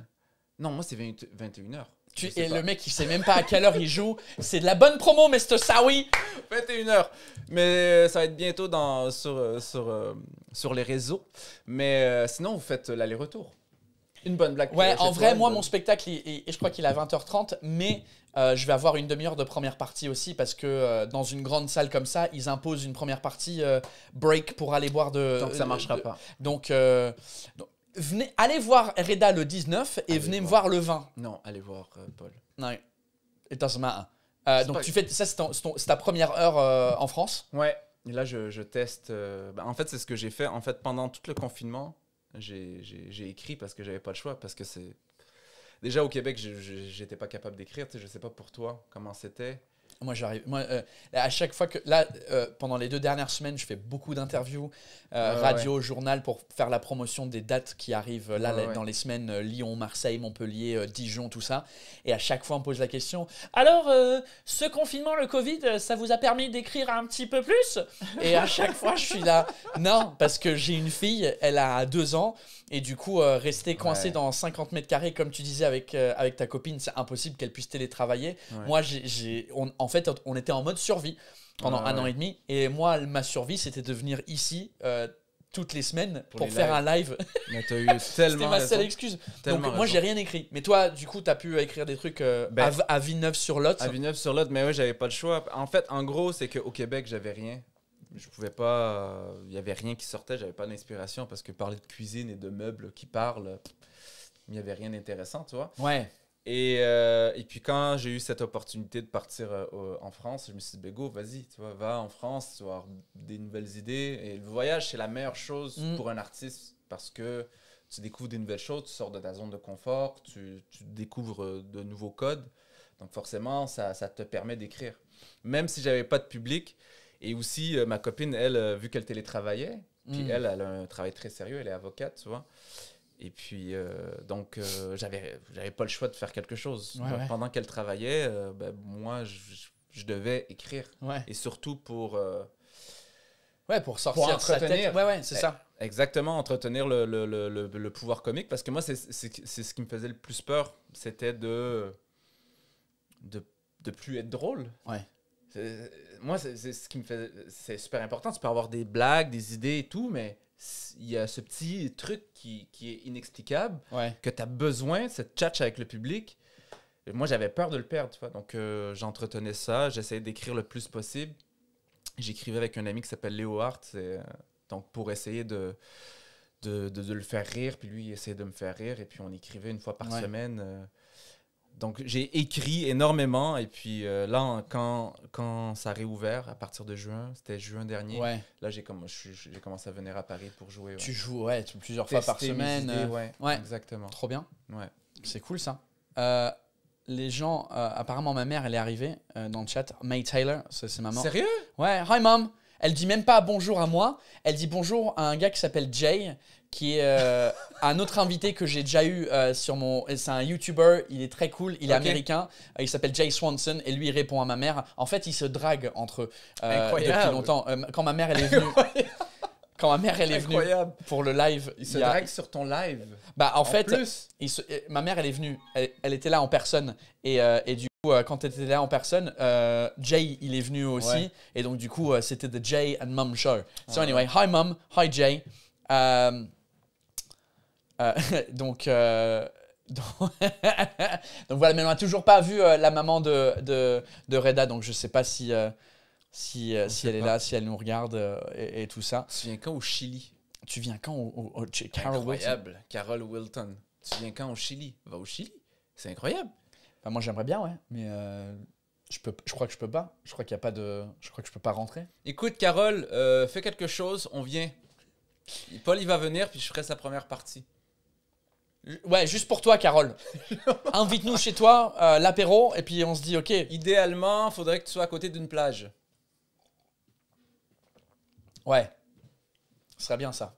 Non, moi, c'est 21h. Tu... Et le mec, il sait même pas à quelle heure il joue. C'est de la bonne promo, mais ça, oui. 21h. Mais ça va être bientôt dans... sur, euh, sur, euh, sur les réseaux. Mais euh, sinon, vous faites l'aller-retour. Une bonne blague. Ouais, en vrai, moi, mon spectacle, et je crois qu'il est à 20h30, mais euh, je vais avoir une demi-heure de première partie aussi, parce que euh, dans une grande salle comme ça, ils imposent une première partie euh, break pour aller boire de. Donc ça marchera pas. Donc, Venez, allez voir Reda le 19 et venez me voir le 20. Non, allez voir Paul. Non, it doesn't matter. donc tu fais ça, c'est ta première heure en France. Ouais. Et là, je, teste. Bah, en fait, c'est ce que j'ai fait. En fait, pendant tout le confinement, j'ai écrit parce que j'avais pas le choix, parce que c'est. Déjà au Québec, j'étais pas capable d'écrire, je sais pas pour toi comment c'était. Moi, j'arrive. Moi, euh, à chaque fois que. Là, euh, pendant les deux dernières semaines, je fais beaucoup d'interviews, euh, radio, journal, pour faire la promotion des dates qui arrivent là, dans les semaines Lyon, Marseille, Montpellier, Dijon, tout ça. Et à chaque fois, on pose la question Alors, ce confinement, le Covid, ça vous a permis d'écrire un petit peu plus Et à chaque fois, je suis là Non, parce que j'ai une fille, elle a deux ans. Et du coup, rester coincé dans 50 mètres carrés, comme tu disais avec, avec ta copine, c'est impossible qu'elle puisse télétravailler. Moi, j'ai, en en fait, on était en mode survie pendant un an et demi. Et moi, ma survie, c'était de venir ici euh, toutes les semaines pour, faire un live. Mais t'as eu tellement. C'était ma seule excuse. Donc, moi, j'ai rien écrit. Mais toi, du coup, tu as pu écrire des trucs euh, ben, à, à villeneuve sur l'autre. À villeneuve sur l'autre. mais ouais, j'avais pas le choix. En fait, en gros, c'est qu'au Québec, j'avais rien. Je pouvais pas. Il euh, n'y y avait rien qui sortait, j'avais pas d'inspiration parce que parler de cuisine et de meubles qui parlent, il n'y avait rien d'intéressant, tu vois. Ouais. Et, euh, et, puis quand j'ai eu cette opportunité de partir euh, en France, je me suis dit, Bego, vas-y, tu vois, va en France, tu vas avoir des nouvelles idées. Et le voyage, c'est la meilleure chose mm. pour un artiste parce que tu découvres des nouvelles choses, tu sors de ta zone de confort, tu, découvres euh, de nouveaux codes. Donc forcément, ça, ça te permet d'écrire. Même si j'avais pas de public, et aussi ma copine, elle, vu qu'elle télétravaillait, puis mm. elle, elle a un travail très sérieux, elle est avocate, tu vois. Et puis, euh, donc, euh, j'avais, pas le choix de faire quelque chose. Bah, pendant qu'elle travaillait, ben, moi, je, devais écrire. Et surtout pour. ouais, pour sortir. Pour entretenir. Ouais, ouais, c'est eh, ça. Exactement, entretenir le, le, le, le, pouvoir comique. Parce que moi, c'est, ce qui me faisait le plus peur. C'était de. de de plus être drôle. Ouais. Moi, c'est ce qui me fait. C'est super important. c'est peux avoir des blagues, des idées et tout, mais il y a ce petit truc qui, est inexplicable, que tu as besoin, cette chat avec le public. Moi, j'avais peur de le perdre, Donc, euh, j'entretenais ça, j'essayais d'écrire le plus possible. J'écrivais avec un ami qui s'appelle Léo Hart, euh, donc pour essayer de de, le faire rire, puis lui, il essayait de me faire rire, et puis on écrivait une fois par semaine. Euh, donc j'ai écrit énormément et puis euh, là quand, quand ça a réouvert à partir de juin, c'était juin dernier. Là j'ai comme, commencé à venir à Paris pour jouer. Tu joues ouais, plusieurs fois par semaine. Euh, ouais, exactement. Trop bien. Ouais. C'est cool ça. Euh, les gens, apparemment ma mère elle est arrivée dans le chat. May Taylor, c'est ma mère. Sérieux Ouais. Hi mom. Elle dit même pas bonjour à moi. Elle dit bonjour à un gars qui s'appelle Jay qui est euh, un autre invité que j'ai déjà eu euh, sur mon. C'est un YouTuber, il est très cool, il est américain, euh, il s'appelle Jay Swanson et lui il répond à ma mère. En fait, il se drague entre depuis longtemps. quand ma mère elle est venue. quand ma mère elle est venue pour le live, il se drague sur ton live. Bah en, fait, ma mère elle est venue, elle, était là en personne et, et du coup quand elle était là en personne, Jay il est venu aussi et donc du coup c'était the Jay and Mom show. So ah. anyway, hi mom, hi Jay. Um, euh, euh, donc, donc, voilà, mais on n'a toujours pas vu euh, la maman de, de, Reda, donc je ne sais pas si, si, elle est là, si elle nous regarde et, tout ça. Tu viens quand au Chili Tu viens quand au, Incroyable, Wilton. Wilton. Tu viens quand au Chili Va au Chili, c'est incroyable. moi j'aimerais bien, ouais, mais je, peux, je crois que je peux pas. Je crois qu'il y a pas de, je crois que je peux pas rentrer. Écoute, Carole, fais quelque chose, on vient. Paul, il va venir, puis je ferai sa première partie. Ouais, juste pour toi, Carole. Invite-nous chez toi, euh, l'apéro, et puis on se dit, ok. Idéalement, faudrait que tu sois à côté d'une plage. Ouais. Ce serait bien ça.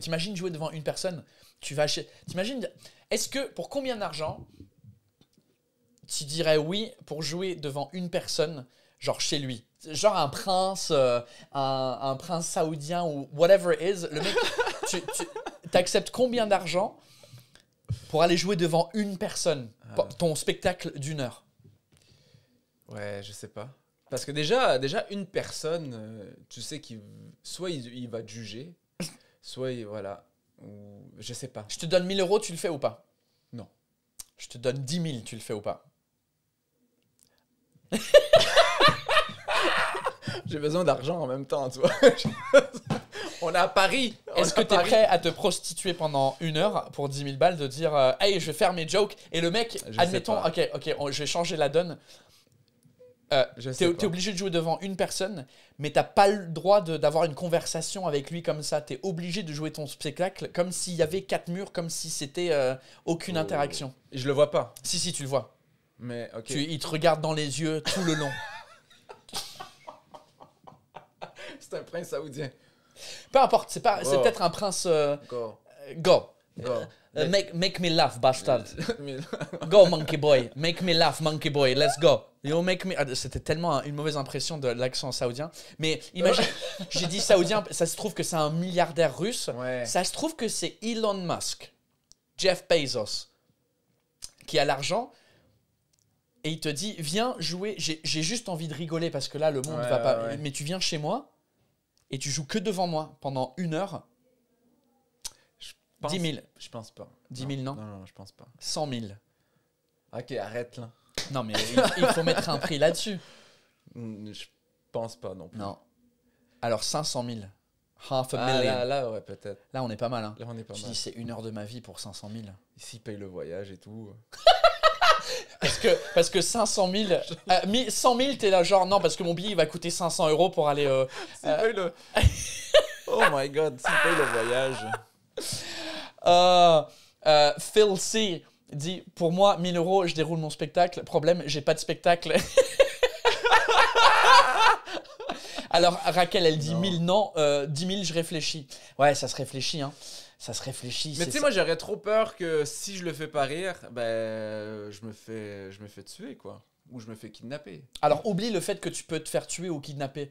t'imagines, jouer devant une personne Tu vas T'imagines. Est-ce que pour combien d'argent tu dirais oui pour jouer devant une personne, genre chez lui Genre un prince, euh, un, prince saoudien ou whatever it is. Le mec, tu, combien d'argent pour aller jouer devant une personne, ah. ton spectacle d'une heure Ouais, je sais pas. Parce que déjà, déjà une personne, euh, tu sais qu'il soit il, va te juger, soit il, voilà, ou je sais pas. Je te donne 1000 euros, tu le fais ou pas Non. Je te donne 10 000, tu le fais ou pas J'ai besoin d'argent en même temps, tu vois. On est à Paris. Est-ce que t'es prêt à te prostituer pendant une heure pour 10 000 balles de dire euh, Hey, je vais faire mes jokes Et le mec, admettons, ok, ok, je vais changer la donne. Euh, je T'es obligé de jouer devant une personne, mais t'as pas le droit d'avoir une conversation avec lui comme ça. T'es obligé de jouer ton spectacle comme s'il y avait quatre murs, comme si c'était euh, aucune oh. interaction. Je le vois pas. Si, si, tu le vois. Mais ok. Tu, il te regarde dans les yeux tout le long. C'est un prince saoudien. Peu importe, c'est pas, c'est peut-être un prince. Euh, go. go. Euh, make, me laugh, bastard. Go, monkey boy. Make me laugh, monkey boy. Let's go. You make me. Ah, c'était tellement une mauvaise impression de l'accent saoudien. Mais imagine, j'ai dit saoudien, ça se trouve que c'est un milliardaire russe. Ça se trouve que c'est Elon Musk, Jeff Bezos, qui a l'argent. Et il te dit, viens jouer. J'ai juste envie de rigoler parce que là, le monde va pas. Mais tu viens chez moi et tu joues que devant moi pendant une heure, 10 000. Je pense pas. 10 000, non non, non, je pense pas. 100 000. Ok, arrête là. Non, mais il, faut mettre un prix là-dessus. Mm, je pense pas non plus. Non. Alors 500 000. Half a ah, million. Là, là ouais, peut-être. Là, on est pas mal. Hein. Là, on est pas tu mal. dis, c'est une heure de ma vie pour 500 000. S'il paye le voyage et tout. parce que, parce que 500 000, 100 000, t'es là genre non, parce que mon billet il va coûter 500 euros pour aller. Euh, euh, oh my god, c'est pas le voyage. Euh, Phil C dit Pour moi, 1000 euros, je déroule mon spectacle. Problème, j'ai pas de spectacle. Alors Raquel, elle dit 1000, non, 10 000, je réfléchis. Ouais, ça se réfléchit, hein ça se réfléchit. Mais tu sais, moi, j'aurais trop peur que si je le fais pas rire, ben, je me fais, je me fais tuer, quoi. Ou je me fais kidnapper. Alors, oublie le fait que tu peux te faire tuer ou kidnapper.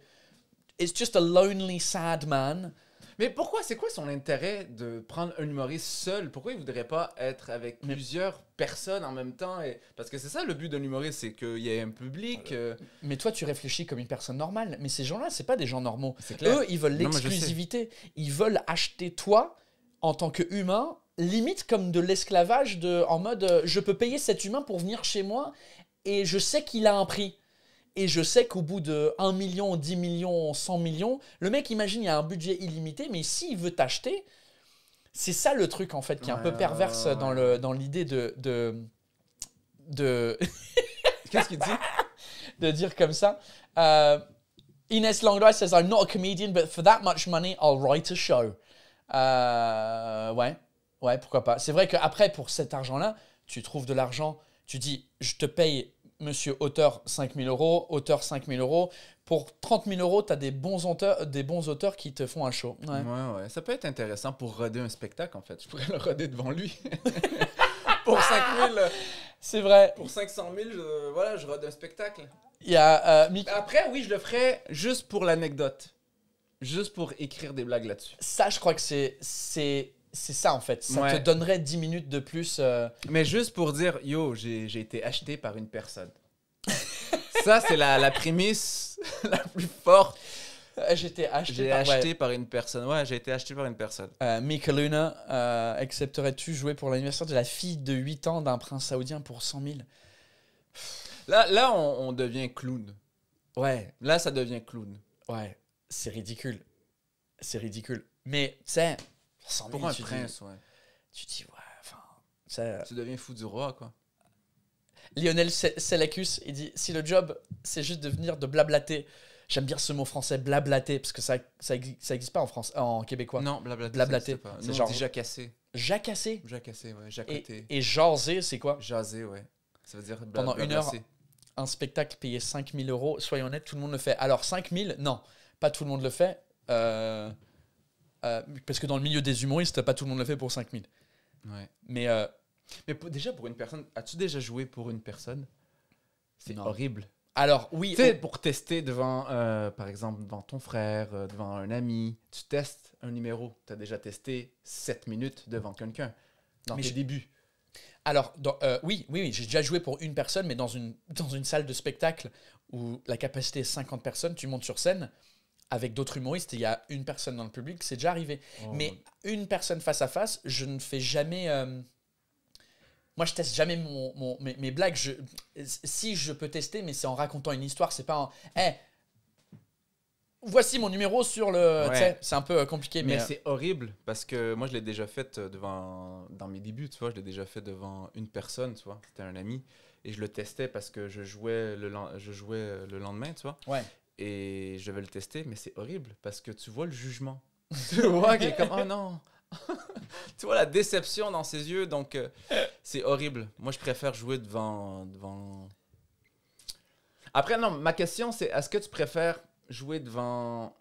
It's just a lonely, sad man. Mais pourquoi, c'est quoi son intérêt de prendre un humoriste seul Pourquoi il voudrait pas être avec plusieurs personnes en même temps et... Parce que c'est ça le but d'un humoriste, c'est qu'il y ait un public. Ah, euh. Mais toi, tu réfléchis comme une personne normale. Mais ces gens-là, c'est pas des gens normaux. Eux, ils veulent l'exclusivité. Ils veulent acheter toi en tant qu'humain, limite comme de l'esclavage, en mode euh, je peux payer cet humain pour venir chez moi et je sais qu'il a un prix. Et je sais qu'au bout de 1 million, 10 millions, 100 millions, le mec imagine il y a un budget illimité, mais s'il veut t'acheter, c'est ça le truc en fait qui est un peu perverse dans l'idée de. de, de... Qu'est-ce qu'il dit De dire comme ça. Euh, Ines Langlois says, I'm not a comedian, but for that much money, I'll write a show. Euh, ouais, ouais, pourquoi pas. C'est vrai qu'après, pour cet argent-là, tu trouves de l'argent, tu dis, je te paye, monsieur auteur, 5000 euros, auteur, 5000 euros. Pour 30 000 euros, tu as des bons, auteurs, des bons auteurs qui te font un show. Ça peut être intéressant pour roder un spectacle, en fait. Je pourrais le roder devant lui. pour 5000. C'est vrai. Pour 500 000, je, voilà, je rode un spectacle. Euh, Après, oui, je le ferais juste pour l'anecdote juste pour écrire des blagues là-dessus. Ça, je crois que c'est c'est c'est ça en fait. Ça te donnerait 10 minutes de plus. Euh. Mais juste pour dire, yo, j'ai été acheté par une personne. ça, c'est la, la prémisse la plus forte. Euh, j'ai été acheté, par, une personne. Ouais, j'ai été acheté par une personne. Euh, Mika Luna, euh, accepterais-tu jouer pour l'anniversaire de la fille de 8 ans d'un prince saoudien pour 100 000 Là, là on devient clown. Ouais. Là, ça devient clown. Ouais c'est ridicule. C'est ridicule. Mais, tu sais, pour un tu prince, ouais. Tu dis, ouais, enfin. Tu euh, deviens fou du roi, quoi. Lionel Selacus, il dit si le job, c'est juste de venir de blablater. J'aime bien ce mot français, blablater, parce que ça ça, ça existe pas en France, euh, en québécois. Non, blablater. Blablater. C'est genre. jacassé. Jacassé cassé ouais. Jacoter. Et, et jaser, c'est quoi Jaser, ouais. Ça veut dire Pendant une heure, un spectacle payé 5000 euros, soyons honnêtes, tout le monde le fait. Alors 5000, non pas tout le monde le fait. Euh, euh, parce que dans le milieu des humoristes, pas tout le monde le fait pour 5000. Ouais. Mais, euh, Mais déjà, pour une personne, as-tu déjà joué pour une personne C'est horrible. Alors, oui. Tu pour tester devant, par exemple, devant ton frère, devant un ami, tu testes un numéro. Tu as déjà testé 7 minutes devant quelqu'un dans Mais tes débuts. Alors, oui, oui, oui j'ai déjà joué pour une personne, mais dans une, dans une salle de spectacle où la capacité est 50 personnes, tu montes sur scène, avec d'autres humoristes, il y a une personne dans le public, c'est déjà arrivé. Oh. Mais une personne face à face, je ne fais jamais. Euh, moi, je teste jamais mon, mes, blagues. Je... si je peux tester, mais c'est en racontant une histoire, c'est pas en. Eh voici mon numéro sur le. C'est un peu euh, compliqué, mais. Euh, c'est horrible parce que moi, je l'ai déjà fait devant. Dans mes débuts, tu vois, je l'ai déjà fait devant une personne, tu vois, c'était un ami. Et je le testais parce que je jouais le, je jouais le lendemain, tu vois. Ouais. Et je vais le tester, mais c'est horrible parce que tu vois le jugement. tu vois qu'il est comme oh non. tu vois la déception dans ses yeux, donc euh, c'est horrible. Moi, je préfère jouer devant devant. Après, non, ma question c'est est-ce que tu préfères jouer devant,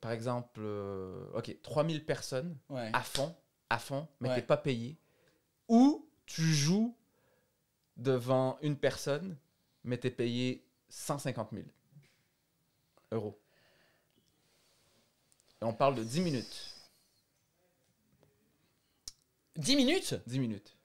par exemple, euh, ok, 3000 personnes à fond, à fond, mais tu t'es pas payé, ou tu joues devant une personne, mais es payé 150 000 euros. Et on parle de 10 minutes. 10 minutes 10 minutes.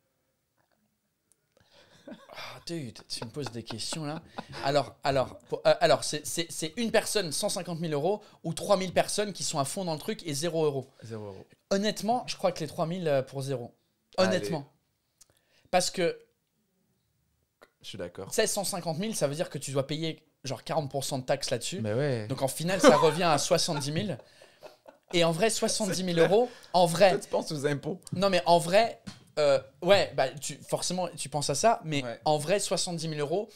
Ah, dude, tu me poses des questions là. Alors, alors, pour- euh, c'est- une personne 150 000 euros ou 3 000 personnes qui sont à fond dans le truc et 0 euros. 0 euros. Honnêtement, je crois que les 3 000 euh, pour 0. Honnêtement. Parce que Je suis d'accord. 1650 000, ça veut dire que tu dois payer genre 40% de taxes là-dessus. Donc en final, ça revient à 70 000. Et en vrai, 70 000 euros, en vrai. tu penses aux impôts. Non, mais en vrai, euh, ouais, bah, tu, forcément, tu penses à ça, mais en vrai, 70 000 euros,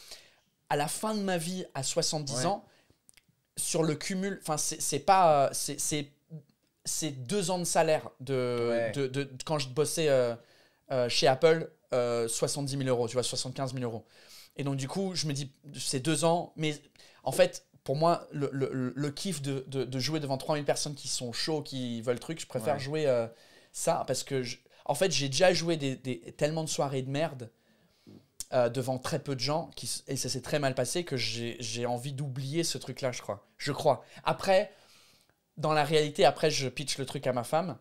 à la fin de ma vie, à 70 ans, sur le cumul, enfin, c'est pas. Euh, c'est deux ans de salaire de, de, quand je bossais euh, chez Apple, 70 000 euros, tu vois, 75 000 euros. Et donc, du coup, je me dis, c'est deux ans. Mais en fait, pour moi, le, kiff de, jouer devant 3000 personnes qui sont chauds, qui veulent le truc, je préfère jouer euh, ça parce que, en fait, j'ai déjà joué des, tellement de soirées de merde euh, devant très peu de gens qui, et ça s'est très mal passé que j'ai envie d'oublier ce truc-là, je crois. Je crois. Après, dans la réalité, après, je pitch le truc à ma femme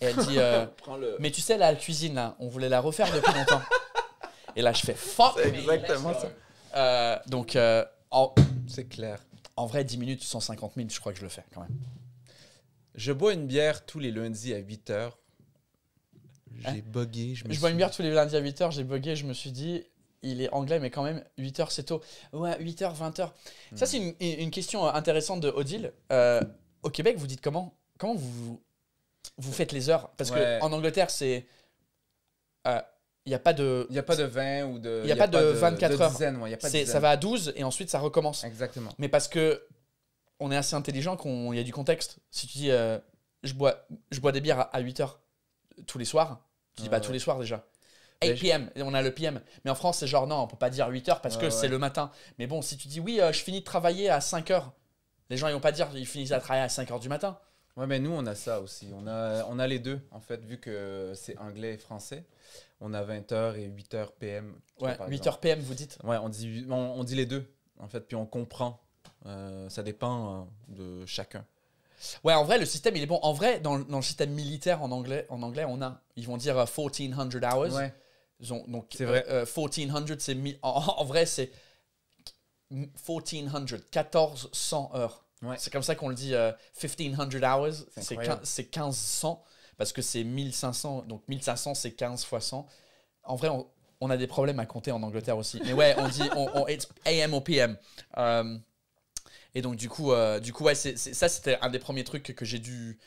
et elle dit euh, Mais tu sais, la cuisine, là, on voulait la refaire depuis longtemps. Et là, je fais fuck. C'est exactement ça. Euh, donc, euh, en... c'est clair. En vrai, 10 minutes, 150 000, je crois que je le fais quand même. Je bois une bière tous les lundis à 8 heures. J'ai buggé. Hein? bugué. Je, me je bois une bière tous les lundis à 8 heures. J'ai bugué. Je me suis dit, il est anglais, mais quand même, 8 heures, c'est tôt. Ouais, 8 heures, 20 heures. Hmm. Ça, c'est une, question euh, intéressante de Odile. au Québec, vous dites comment Comment vous, vous faites les heures Parce que qu'en Angleterre, c'est il n'y a pas de il a pas de 20 ou de il y a, pas, de 24 heures ça va à 12 et ensuite ça recommence exactement mais parce que on est assez intelligent qu'on y a du contexte si tu dis euh, je bois je bois des bières à, 8 heures tous les soirs tu dis pas bah, tous les soirs déjà 8 p.m. on a le p.m. Mais en France, c'est genre non, on peut pas dire 8 heures parce que c'est le matin. Mais bon, si tu dis oui, euh, je finis de travailler à 5 heures, les gens ils vont pas dire ils finissent à travailler à 5 heures du matin. Ouais, mais nous on a ça aussi. On a on a les deux en fait vu que c'est anglais et français on a 20h et 8h PM. Ouais, 8h PM, vous dites Ouais, on dit, on, dit les deux, en fait, puis on comprend. Euh, ça dépend hein, de chacun. Ouais, en vrai, le système, il est bon. En vrai, dans, le système militaire en anglais, en anglais, on a. Ils vont dire 1400 euh, hours. donc, c'est vrai. 1400, euh, c'est. En, en, vrai, c'est. 1400, 1400 heures. Ouais. C'est comme ça qu'on le dit. 1500 hours, c'est 1500 parce que c'est 1500, donc 1500 c'est 15 fois 100. En vrai, on, a des problèmes à compter en Angleterre aussi. Mais ouais, on dit on, AM ou PM. Euh, et donc du coup, euh, du coup ouais, ça c'était un des premiers trucs que, j'ai dû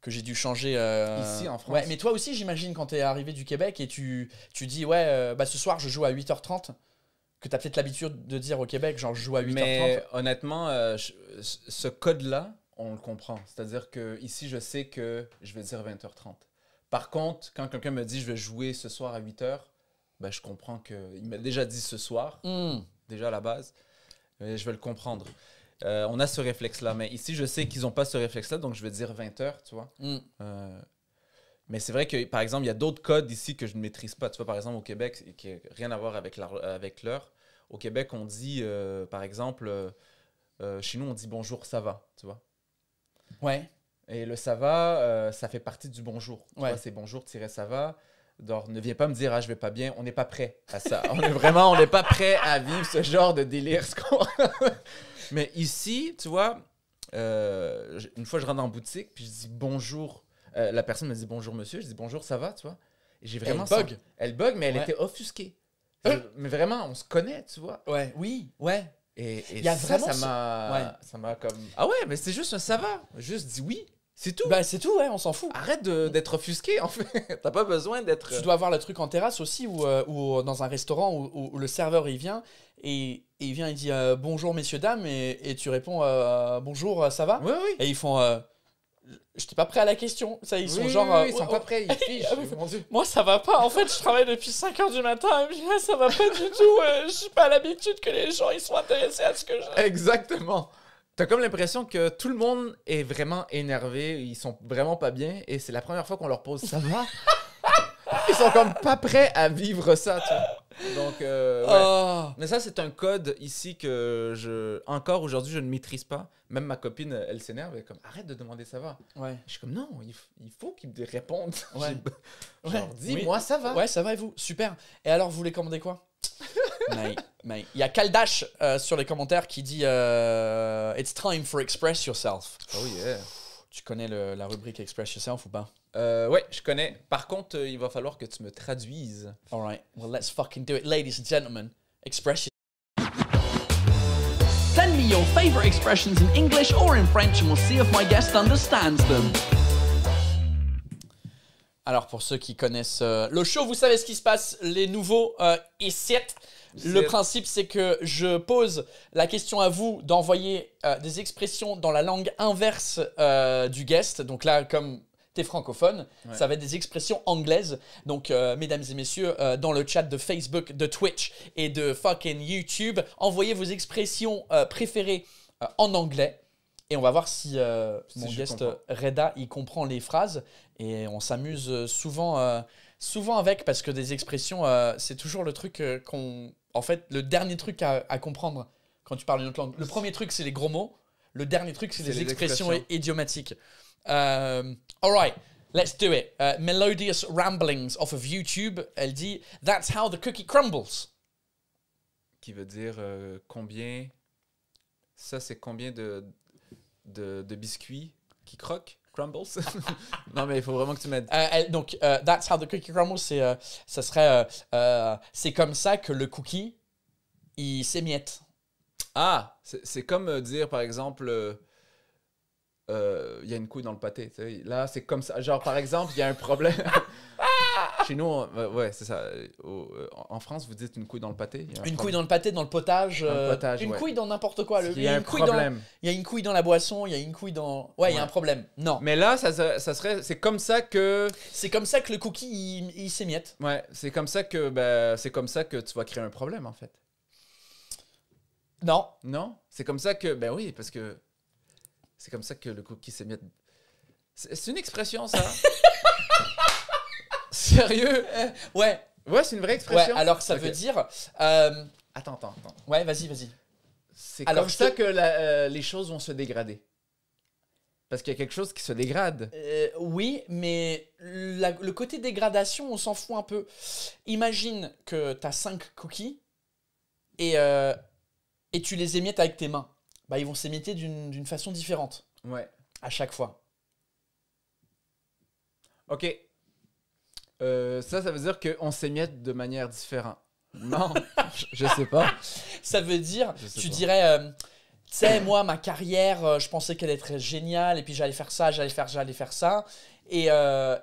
que j'ai dû changer euh, ici en France. Ouais, mais toi aussi, j'imagine quand tu es arrivé du Québec et tu tu dis ouais, bah ce soir je joue à 8h30 que tu as peut-être l'habitude de dire au Québec, genre je joue à 8h30. Mais honnêtement, ce code-là, on le comprend. C'est-à-dire que ici, je sais que je vais dire 20h30. Par contre, quand quelqu'un me dit je vais jouer ce soir à 8h, ben, je comprends qu'il m'a déjà dit ce soir, hmm. déjà à la base. je vais le comprendre. Euh, on a ce réflexe-là. Mais ici, je sais qu'ils n'ont pas ce réflexe-là, donc je vais dire 20h, tu vois. Hmm. Euh, mais c'est vrai que, par exemple, il y a d'autres codes ici que je ne maîtrise pas. Tu vois, par exemple, au Québec, qui n'a rien à voir avec l'heure. au Québec, on dit, euh, par exemple, chez nous, on dit bonjour, ça va, tu vois. Ouais. Et le ça va, euh, ça fait partie du bonjour. C'est bonjour, tirer ça va. Donc, ne viens pas me dire, ah, je vais pas bien, on n'est pas prêt à ça. on est vraiment, on n'est pas prêt à vivre ce genre de délire. Mais ici, tu vois, euh, une fois je rentre en boutique, puis je dis bonjour. Euh, la personne me dit bonjour monsieur, je dis bonjour, ça va, tu vois. Et j'ai vraiment. Elle bug. Elle bug, mais elle était offusquée. Mais vraiment, on se connaît, tu vois. Ouais. Oui, ouais. Et, ça, ça m'a comme. Ah ouais, mais c'est juste un ça va. Juste dis oui. C'est tout. Bah, c'est tout, ouais, on s'en fout. Arrête d'être offusqué, en fait. T'as pas besoin d'être. Tu euh, dois avoir le truc en terrasse aussi, ou, euh, dans un restaurant où, le serveur il vient et, il vient, il dit euh, bonjour messieurs dames, et, tu réponds bonjour, ça va Oui, oui. Et ils font J'étais pas prêt à la question. Ça, ils sont genre. Euh, ils sont pas prêts, ils fichent. Ah, moi, ça va pas. En fait, je travaille depuis 5 heures du matin. ça va pas du tout. Euh, je suis pas à l'habitude que les gens ils soient intéressés à ce que je. Exactement. T'as comme l'impression que tout le monde est vraiment énervé, ils sont vraiment pas bien, et c'est la première fois qu'on leur pose ça va. Ils sont comme pas prêts à vivre ça, tu Donc, euh, ouais. Ah. Mais ça, c'est un code ici que je. Encore aujourd'hui, je ne maîtrise pas. Même ma copine, elle s'énerve. Elle est comme arrête de demander ça va. Ouais. Je suis comme non, il, faut qu'ils me répondent. Ouais. dis-moi ça va. Ouais, ça va et vous Super. Et alors, vous voulez commander quoi mais, mais, il y a Kaldash euh, sur les commentaires qui dit euh, It's time for express yourself. Oh yeah. Tu connais la rubrique Express Yourself ou pas? Euh, ouais, je connais. Par contre, euh, il va falloir que tu me traduises. All right. Well, let's fucking do it. Ladies and gentlemen, express yourself. Send me your favorite expressions in English or in French and we'll see if my guest understands them. Alors, pour ceux qui connaissent euh, le show, vous savez ce qui se passe, les nouveaux euh, 7 Le principe, c'est que je pose la question à vous d'envoyer euh, des expressions dans la langue inverse euh, du guest. Donc là, comme es francophone, ça va être des expressions anglaises. Donc, mesdames et messieurs, dans le chat de Facebook, de Twitch et de fucking YouTube, envoyez vos expressions préférées en anglais. Et on va voir si mon guest Reda, il comprend les phrases. Et on s'amuse euh, souvent, euh, souvent avec parce que des expressions, euh, c'est toujours le truc qu'on. En fait, le dernier truc à, comprendre quand tu parles une autre langue. Le premier truc, c'est les gros mots. Le dernier truc, c'est les, expressions, idiomatiques. Euh, all right. Let's do it. Uh, melodious ramblings off of YouTube. Elle dit That's how the cookie crumbles. Qui veut dire combien. Ça, c'est combien de, de, de, biscuits qui croquent crumbles. non, mais il faut vraiment que tu m'aides. Euh, donc, euh, that's how the cookie crumbles, c'est, euh, serait, c'est comme ça que le cookie, il s'émiette. Ah, c'est comme dire, par exemple, il y a une couille dans le pâté. Là, c'est comme ça. Genre, par exemple, il y a un problème. Chez nous, ouais, c'est ça. Euh, en France, vous dites une couille dans le pâté. une couille dans le pâté, dans le potage. Euh, une couille dans n'importe quoi. il y a, un problème. Il y a une couille dans la boisson. Il y a une couille dans. Ouais, il y a un problème. Non. Mais là, ça, serait. C'est comme ça que. C'est comme ça que le cookie il, il s'émiette. Ouais, c'est comme ça que bah, c'est comme ça que tu vas créer un problème en fait. Non. Non. C'est comme ça que. Ben oui, parce que c'est comme ça que le cookie s'émiette. C'est une expression, ça. Sérieux euh, Ouais. Ouais, c'est une vraie expression. Ouais, alors ça veut dire. Euh, attends, attends, attends. Ouais, vas-y, vas-y. C'est comme ça que euh, les choses vont se dégrader. Parce qu'il y a quelque chose qui se dégrade. oui, mais le côté dégradation, on s'en fout un peu. Imagine que tu as 5 cookies et, et tu les émiettes avec tes mains. Bah, ils vont s'émietter d'une façon différente. Ouais. À chaque fois. Ok. Euh, ça, ça veut dire qu'on s'émiette de manière différente. Non, je, sais pas. Ça veut dire, tu dirais, euh, tu sais, moi, ma carrière, euh, je pensais qu'elle était géniale, et puis j'allais faire ça, j'allais faire, j'allais faire ça, et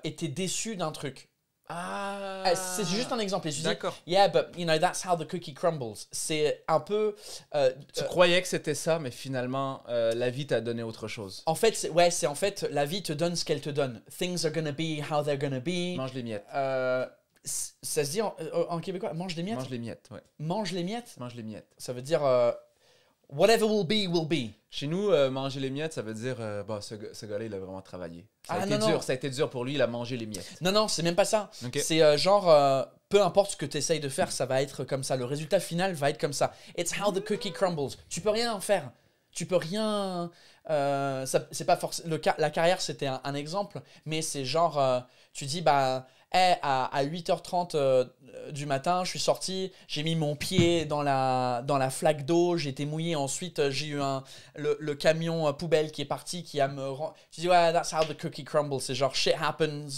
et t'es déçu d'un truc. Ah. Euh, c'est juste un exemple. D'accord. yeah, but you know, that's how the cookie crumbles. C'est un peu. Euh, tu euh, croyais que c'était ça, mais finalement, la vie t'a donné autre chose. En fait, ouais, c'est en fait, la vie te donne ce qu'elle te donne. Things are gonna be how they're gonna be. Mange les miettes. ça se dit en, en, québécois, mange les miettes. Mange les miettes, ouais. Mange les miettes. Mange les miettes. Ça veut dire Whatever will be, will be. Chez nous, euh, manger les miettes, ça veut dire, euh, bah, ce, ce gars-là, il a vraiment travaillé. Ça a ah, été dur, ça a été dur pour lui, il a mangé les miettes. Non, non, c'est même pas ça. C'est euh, genre, peu importe ce que tu essayes de faire, ça va être comme ça. Le résultat final va être comme ça. It's how the cookie crumbles. Tu peux rien en faire. Tu peux rien. c'est pas forcément. La carrière, c'était un, exemple, mais c'est genre, tu dis, bah, eh, à, 8h30 euh, du matin, je suis sorti, j'ai mis mon pied dans la, dans la flaque d'eau, j'ai été mouillé. Ensuite, euh, j'ai eu un, le, camion euh, poubelle qui est parti, qui a me. Je dis, ouais, that's how the cookie crumbles. C'est genre shit happens.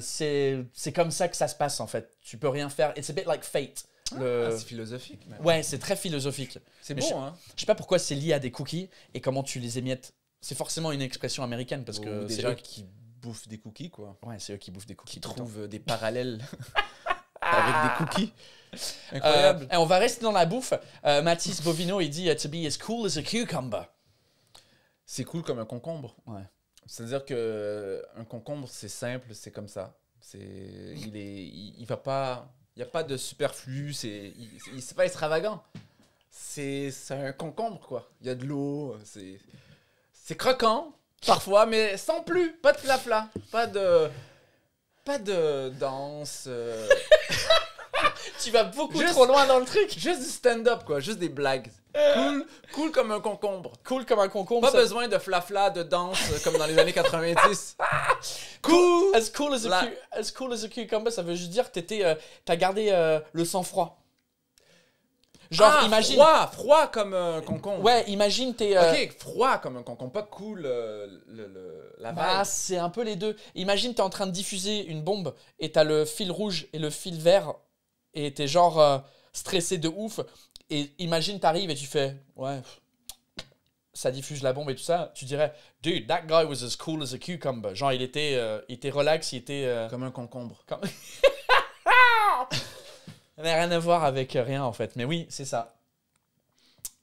c'est comme ça que ça se passe en fait. Tu peux rien faire. It's a bit like fate. Ah, le... Ah, c'est philosophique. Ouais, c'est très philosophique. C'est bon, je, hein. Je sais pas pourquoi c'est lié à des cookies et comment tu les émiettes. C'est forcément une expression américaine parce que c'est qui bouffe des cookies, quoi. Ouais, c'est eux qui bouffent des cookies. Qui trouvent euh, des parallèles avec des ah cookies. Euh, Incroyable. on va rester dans la bouffe. Euh, Mathis Bovino, il dit To be as cool as a cucumber. C'est cool comme un concombre. Ouais. C'est-à-dire que un concombre, c'est simple, c'est comme ça. C'est, il est, va pas, a pas de superflu. C'est, pas extravagant. C'est, un concombre quoi. Il y a de l'eau. C'est, c'est croquant, Parfois, mais sans plus. Pas de flafla. Pas de. Pas de danse. Euh. Tu vas beaucoup trop loin dans le truc. Juste du stand-up, quoi. Juste des blagues. Cool, cool comme un concombre. Cool comme un concombre. Pas besoin de flafla, de danse, euh, comme dans les années 90. Cool! As cool as a, cool as a cucumber, ça veut juste dire que t'étais, euh, t'as gardé le sang-froid. Genre, ah, imagine. Froid, froid comme un euh, concombre. Ouais, imagine t'es. Euh, ok, froid comme un concombre, pas cool euh, la bah, vague. c'est un peu les deux. Imagine t'es en train de diffuser une bombe et t'as le fil rouge et le fil vert et t'es genre stressé de ouf. Et imagine t'arrives et tu fais ouais, ça diffuse la bombe et tout ça, tu dirais, dude, that guy was as cool as a cucumber. Genre, il était, il était relax, il était. Comme un concombre. Comme... Ça n'a rien à voir avec rien en fait. Mais oui, c'est ça.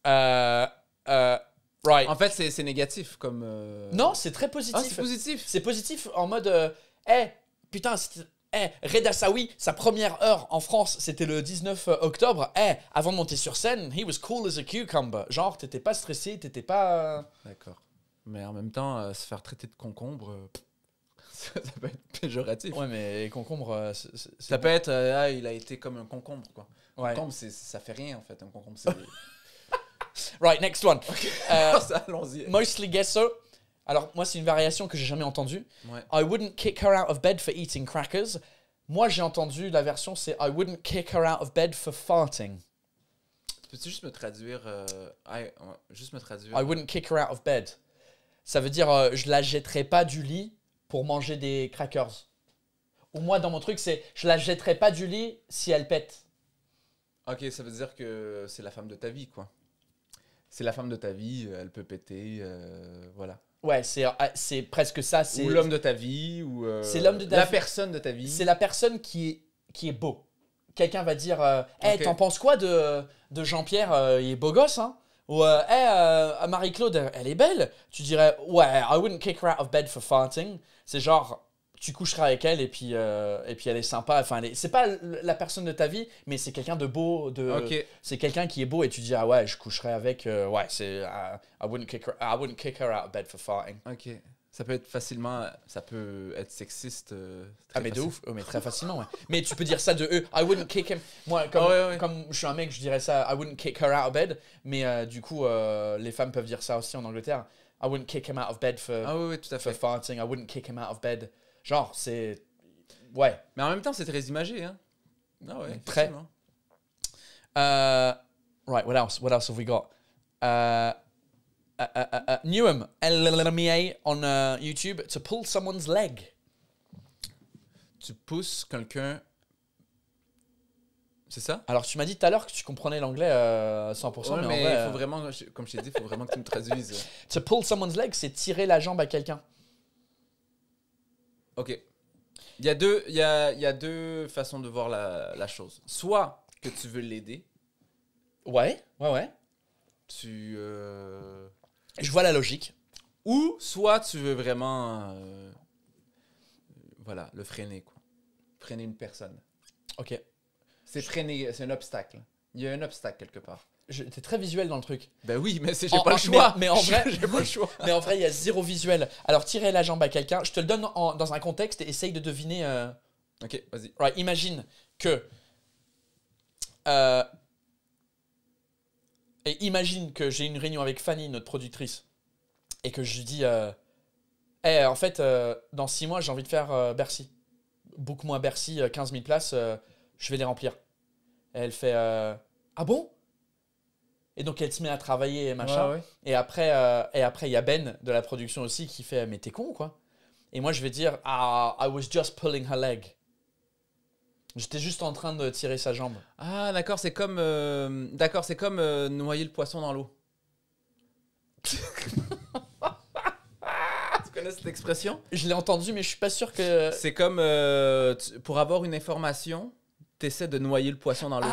Euh, euh, right. En fait, c'est négatif comme. Euh, non, c'est très positif. ah, c'est positif. C'est positif en mode. Eh, putain, c'était... eh, Reda Sawi, sa première heure en France, c'était le 19 euh, octobre. Eh, avant de monter sur scène, he was cool as a cucumber. Genre, t'étais pas stressé, t'étais pas. Euh, D'accord. Mais en même temps, se faire traiter de concombre ça, peut être péjoratif. Ouais, mais concombre, euh, ça peut être, euh, ah, il a été comme un concombre, quoi. Ouais. Un concombre, ça fait rien, en fait, un concombre, c'est... right, next one. Okay. Euh, allons-y. Mostly so. Alors, moi, c'est une variation que j'ai jamais entendue. Ouais. I wouldn't kick her out of bed for eating crackers. Moi, j'ai entendu la version, c'est I wouldn't kick her out of bed for farting. Peux-tu juste me traduire Juste me traduire. I wouldn't kick her out of bed. Ça veut dire, je la jetterai pas du lit pour manger des crackers. Ou moi, dans mon truc, c'est je la jetterai pas du lit si elle pète. Ok, ça veut dire que c'est la femme de ta vie, quoi. C'est la femme de ta vie, euh, elle peut péter, euh, voilà. Ouais, c'est, euh, c'est presque ça. C'est... Ou l'homme de ta vie, ou c'est l'homme de la personne de ta vie. C'est la personne qui est, qui est beau. Quelqu'un va dire, eh t'en penses quoi de, de Jean-Pierre Il est beau gosse, hein ou euh, Marie-Claude, elle est belle. Tu dirais, ouais, I wouldn't kick her out of bed for farting. C'est genre, tu coucherais avec elle et puis, euh, et puis elle est sympa. Enfin, c'est pas la personne de ta vie, mais c'est quelqu'un de beau. De, C'est quelqu'un qui est beau et tu dis, ah ouais, je coucherai avec. Euh, ouais, c'est. Euh, I, wouldn't kick her, I wouldn't kick her out of bed for farting. Ok. Ça peut être facilement, ça peut être sexiste. Euh, ah mais de ouf, oh, mais très facilement. Ouais. mais tu peux dire ça de eux. I wouldn't kick him. Moi, comme, comme je suis un mec, je dirais ça. I wouldn't kick her out of bed. Mais euh, du coup, euh, les femmes peuvent dire ça aussi en Angleterre. I wouldn't kick him out of bed for, ah farting. I wouldn't kick him out of bed. Genre, c'est ouais. Mais en même temps, c'est très imagé, hein. Ah ouais. Très. right. What else? What else have we got? Uh, uh, uh, Newham e on YouTube to pull someone's leg. Tu pousses quelqu'un. C'est ça Alors, tu m'as dit tout à l'heure que tu comprenais l'anglais 100%, euh, mais, il faut euh, vraiment, comme je t'ai dit, il faut vraiment que tu me traduises. to pull someone's leg, c'est tirer la jambe à quelqu'un. Ok. Il y, a deux, il, y a, y a deux façons de voir la, chose. Soit que tu veux l'aider. Ouais, ouais, ouais. Tu. Euh, je vois la logique. Ou soit tu veux vraiment, euh, voilà, le freiner, quoi. Freiner une personne. OK. C'est freiner, c'est un obstacle. Il y a un obstacle quelque part. j'étais très visuel dans le truc. Ben oui, mais c'est- j'ai pas le choix. mais- en vrai- j'ai pas le choix. Mais en vrai, il y a zéro visuel. Alors, tirer la jambe à quelqu'un, je te le donne dans un contexte et essaye de deviner. Euh, ok, vas-y. imagine que euh, et imagine que j'ai une réunion avec Fanny, notre productrice, et que je lui dis euh, en fait, euh, dans six mois, j'ai envie de faire euh, Bercy. book moins Bercy, 15 euh, 000 places, je vais les remplir. elle fait Ah bon Et donc elle se met à travailler et machin. Et après, et après, il y a Ben de la production aussi qui fait Mais t'es con quoi Et moi, je vais dire ah, I was just pulling her leg. J'étais juste en train de tirer sa jambe. Ah, d'accord, c'est comme, euh, d'accord, c'est comme euh, noyer le poisson dans l'eau. tu connais cette expression Je l'ai entendue, mais je suis pas sûr que. C'est comme euh, pour avoir une information, t'essaies de noyer le poisson dans l'eau.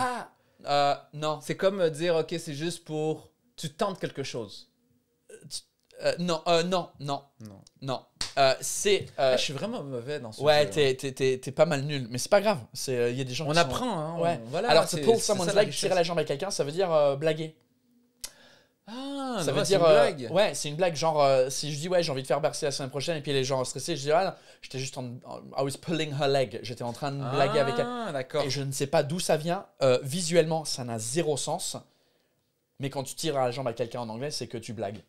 Ah Non. C'est comme dire, ok, c'est juste pour, tu tentes quelque chose. non, non, non, Non. non. Euh, c'est. Euh, ah, je suis vraiment mauvais dans ce Ouais, hein. t'es pas mal nul, mais c'est pas grave. Il euh, y a des gens. On apprend, hein. Ouais. Voilà, Alors, to pull someone's leg, tirer la jambe à quelqu'un, ça veut dire blaguer. Ah, ça veut dire. Une blague. ouais, c'est une blague. Genre, si je dis, ouais, j'ai envie de faire bercer la semaine prochaine, et puis les gens stressés, je dis, ah, j'étais juste en. I was pulling her leg. J'étais en train de blaguer avec elle. Ah, d'accord. Et je ne sais pas d'où ça vient. visuellement, ça n'a zéro sens. Mais quand tu tires la jambe à quelqu'un en anglais, c'est que tu blagues.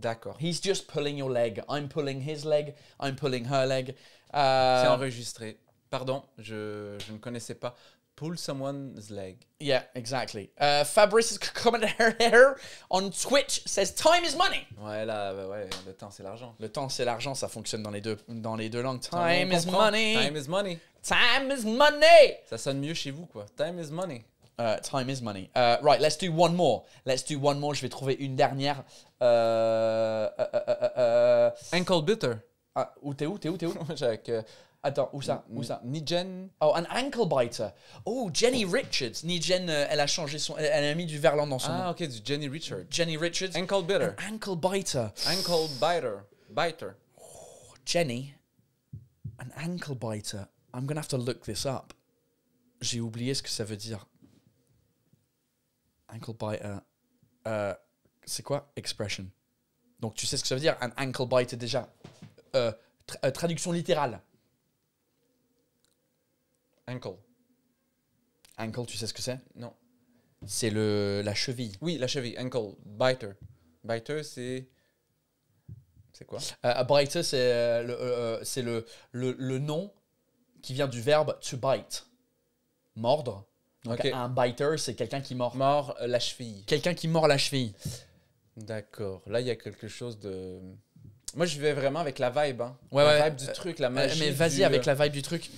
D'accord. He's just pulling your leg. I'm pulling his leg. I'm pulling her leg. C'est euh, enregistré. Pardon, je, je ne connaissais pas. Pull someone's leg. Yeah, exactly. Uh, Fabrice's commentaire on Twitch says time is money. Bah ouais, là, le temps c'est l'argent. Le temps c'est l'argent, ça fonctionne dans les deux, dans les deux langues. Time, is money. Time is money. Time is money. Ça sonne mieux chez vous, quoi. Time is money. Euh, time is money. Euh, right, let's do one more. Let's do one more. Je vais trouver une dernière. Euh, euh, euh, ankle bitter. Ah, où t'es où T'es où T'es où Attends, où ça Où ça Nijen Oh, un ankle biter. Oh, Jenny Richards. Nijen, elle a changé son. Elle a mis du verlan dans son ah, nom. Ah, ok, du Jenny Richards. Jenny Richards. Ankle bitter. ankle biter. Ankle biter. Biter. Oh, Jenny. ankle biter. I'm gonna have to look this up. J'ai oublié ce que ça veut dire. Ankle biter. Euh c'est quoi expression Donc tu sais ce que ça veut dire, un ankle bite déjà. Euh, euh, traduction littérale. Ankle. Ankle, tu sais ce que c'est Non. C'est le la cheville. Oui, la cheville. Ankle biter. Biter, c'est c'est quoi euh, euh Biter, c'est le, c'est le, le, nom qui vient du verbe to bite, mordre. Donc un biter, c'est quelqu'un qui mord. Mord la cheville. Quelqu'un qui mord la cheville. D'accord. Là, il y a quelque chose de. Moi, je vais vraiment avec la vibe. Hein. la vibe du truc, la euh, magie. Mais vas-y avec euh, la vibe du truc.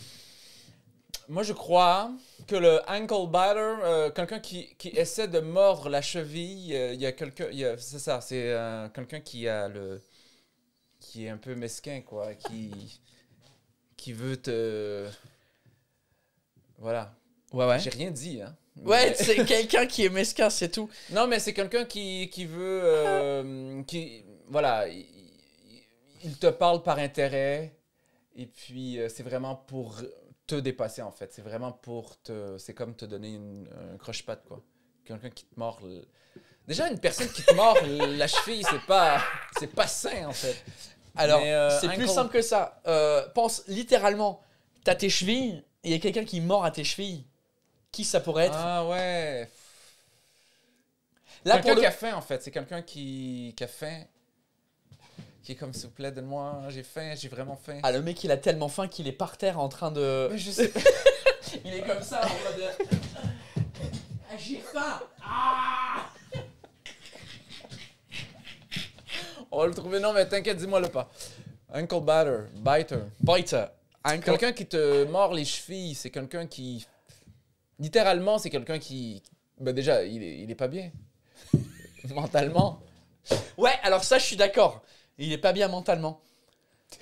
Moi, je crois que le ankle biter, euh, quelqu'un qui, essaie de mordre la cheville, il y a quelqu'un. C'est ça, c'est quelqu'un qui a le. qui est un peu mesquin, quoi. Qui. qui veut te. Voilà. Ouais, ouais. J'ai rien dit, hein. Ouais, c'est quelqu'un qui est mesquin, c'est tout. Non, mais c'est quelqu'un qui, veut. Euh, qui, voilà, il, te parle par intérêt. Et puis, euh, c'est vraiment pour te dépasser, en fait. C'est vraiment pour te. C'est comme te donner une, un croche-patte, quoi. Quelqu'un qui te mord. Déjà, une personne qui te mord la cheville, c'est pas, c'est pas sain, en fait. Alors, euh, c'est plus simple que ça. pense littéralement, t'as tes chevilles, il y a quelqu'un qui mord à tes chevilles qui ça pourrait être. Ah ouais. Là, quelqu'un qui a faim, en fait. C'est quelqu'un qui... qui a faim qui est comme s'il vous plaît donne-moi hein, j'ai faim j'ai vraiment faim ah le mec il a tellement faim qu'il est par terre en train de je sais il est comme ça en train de... Euh, ah, j'ai faim ah. on va le trouver non mais t'inquiète dis-moi le pas Uncle batter biter biter quelqu'un qui te mord les chevilles c'est quelqu'un qui littéralement, c'est quelqu'un qui. Ben déjà, il est, pas bien. mentalement. Ouais, alors ça, je suis d'accord. Il est pas bien mentalement.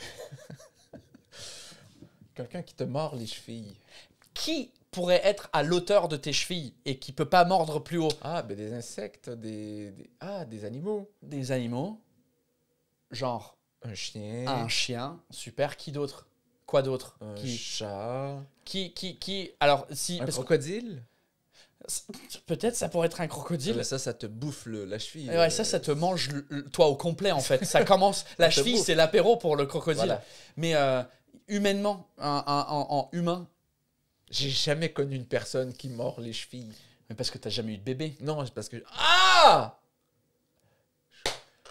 quelqu'un qui te mord les chevilles. Qui pourrait être à l'auteur de tes chevilles et qui peut pas mordre plus haut Ah, ben des insectes, des, Ah, des animaux. Des animaux. Genre. Un chien. Un chien. Super. Qui d'autre Quoi d'autre Un chat qui, qui, qui, alors si un crocodile. Peut-être ça pourrait être un crocodile. Ah, ça, ça te bouffe la cheville. Et ça, ça te mange toi au complet en fait. Ça commence. la cheville, c'est l'apéro pour le crocodile. Mais euh, humainement, en, humain, j'ai jamais connu une personne qui mord les chevilles. Mais parce que t'as jamais eu de bébé. Non, c'est parce que. Ah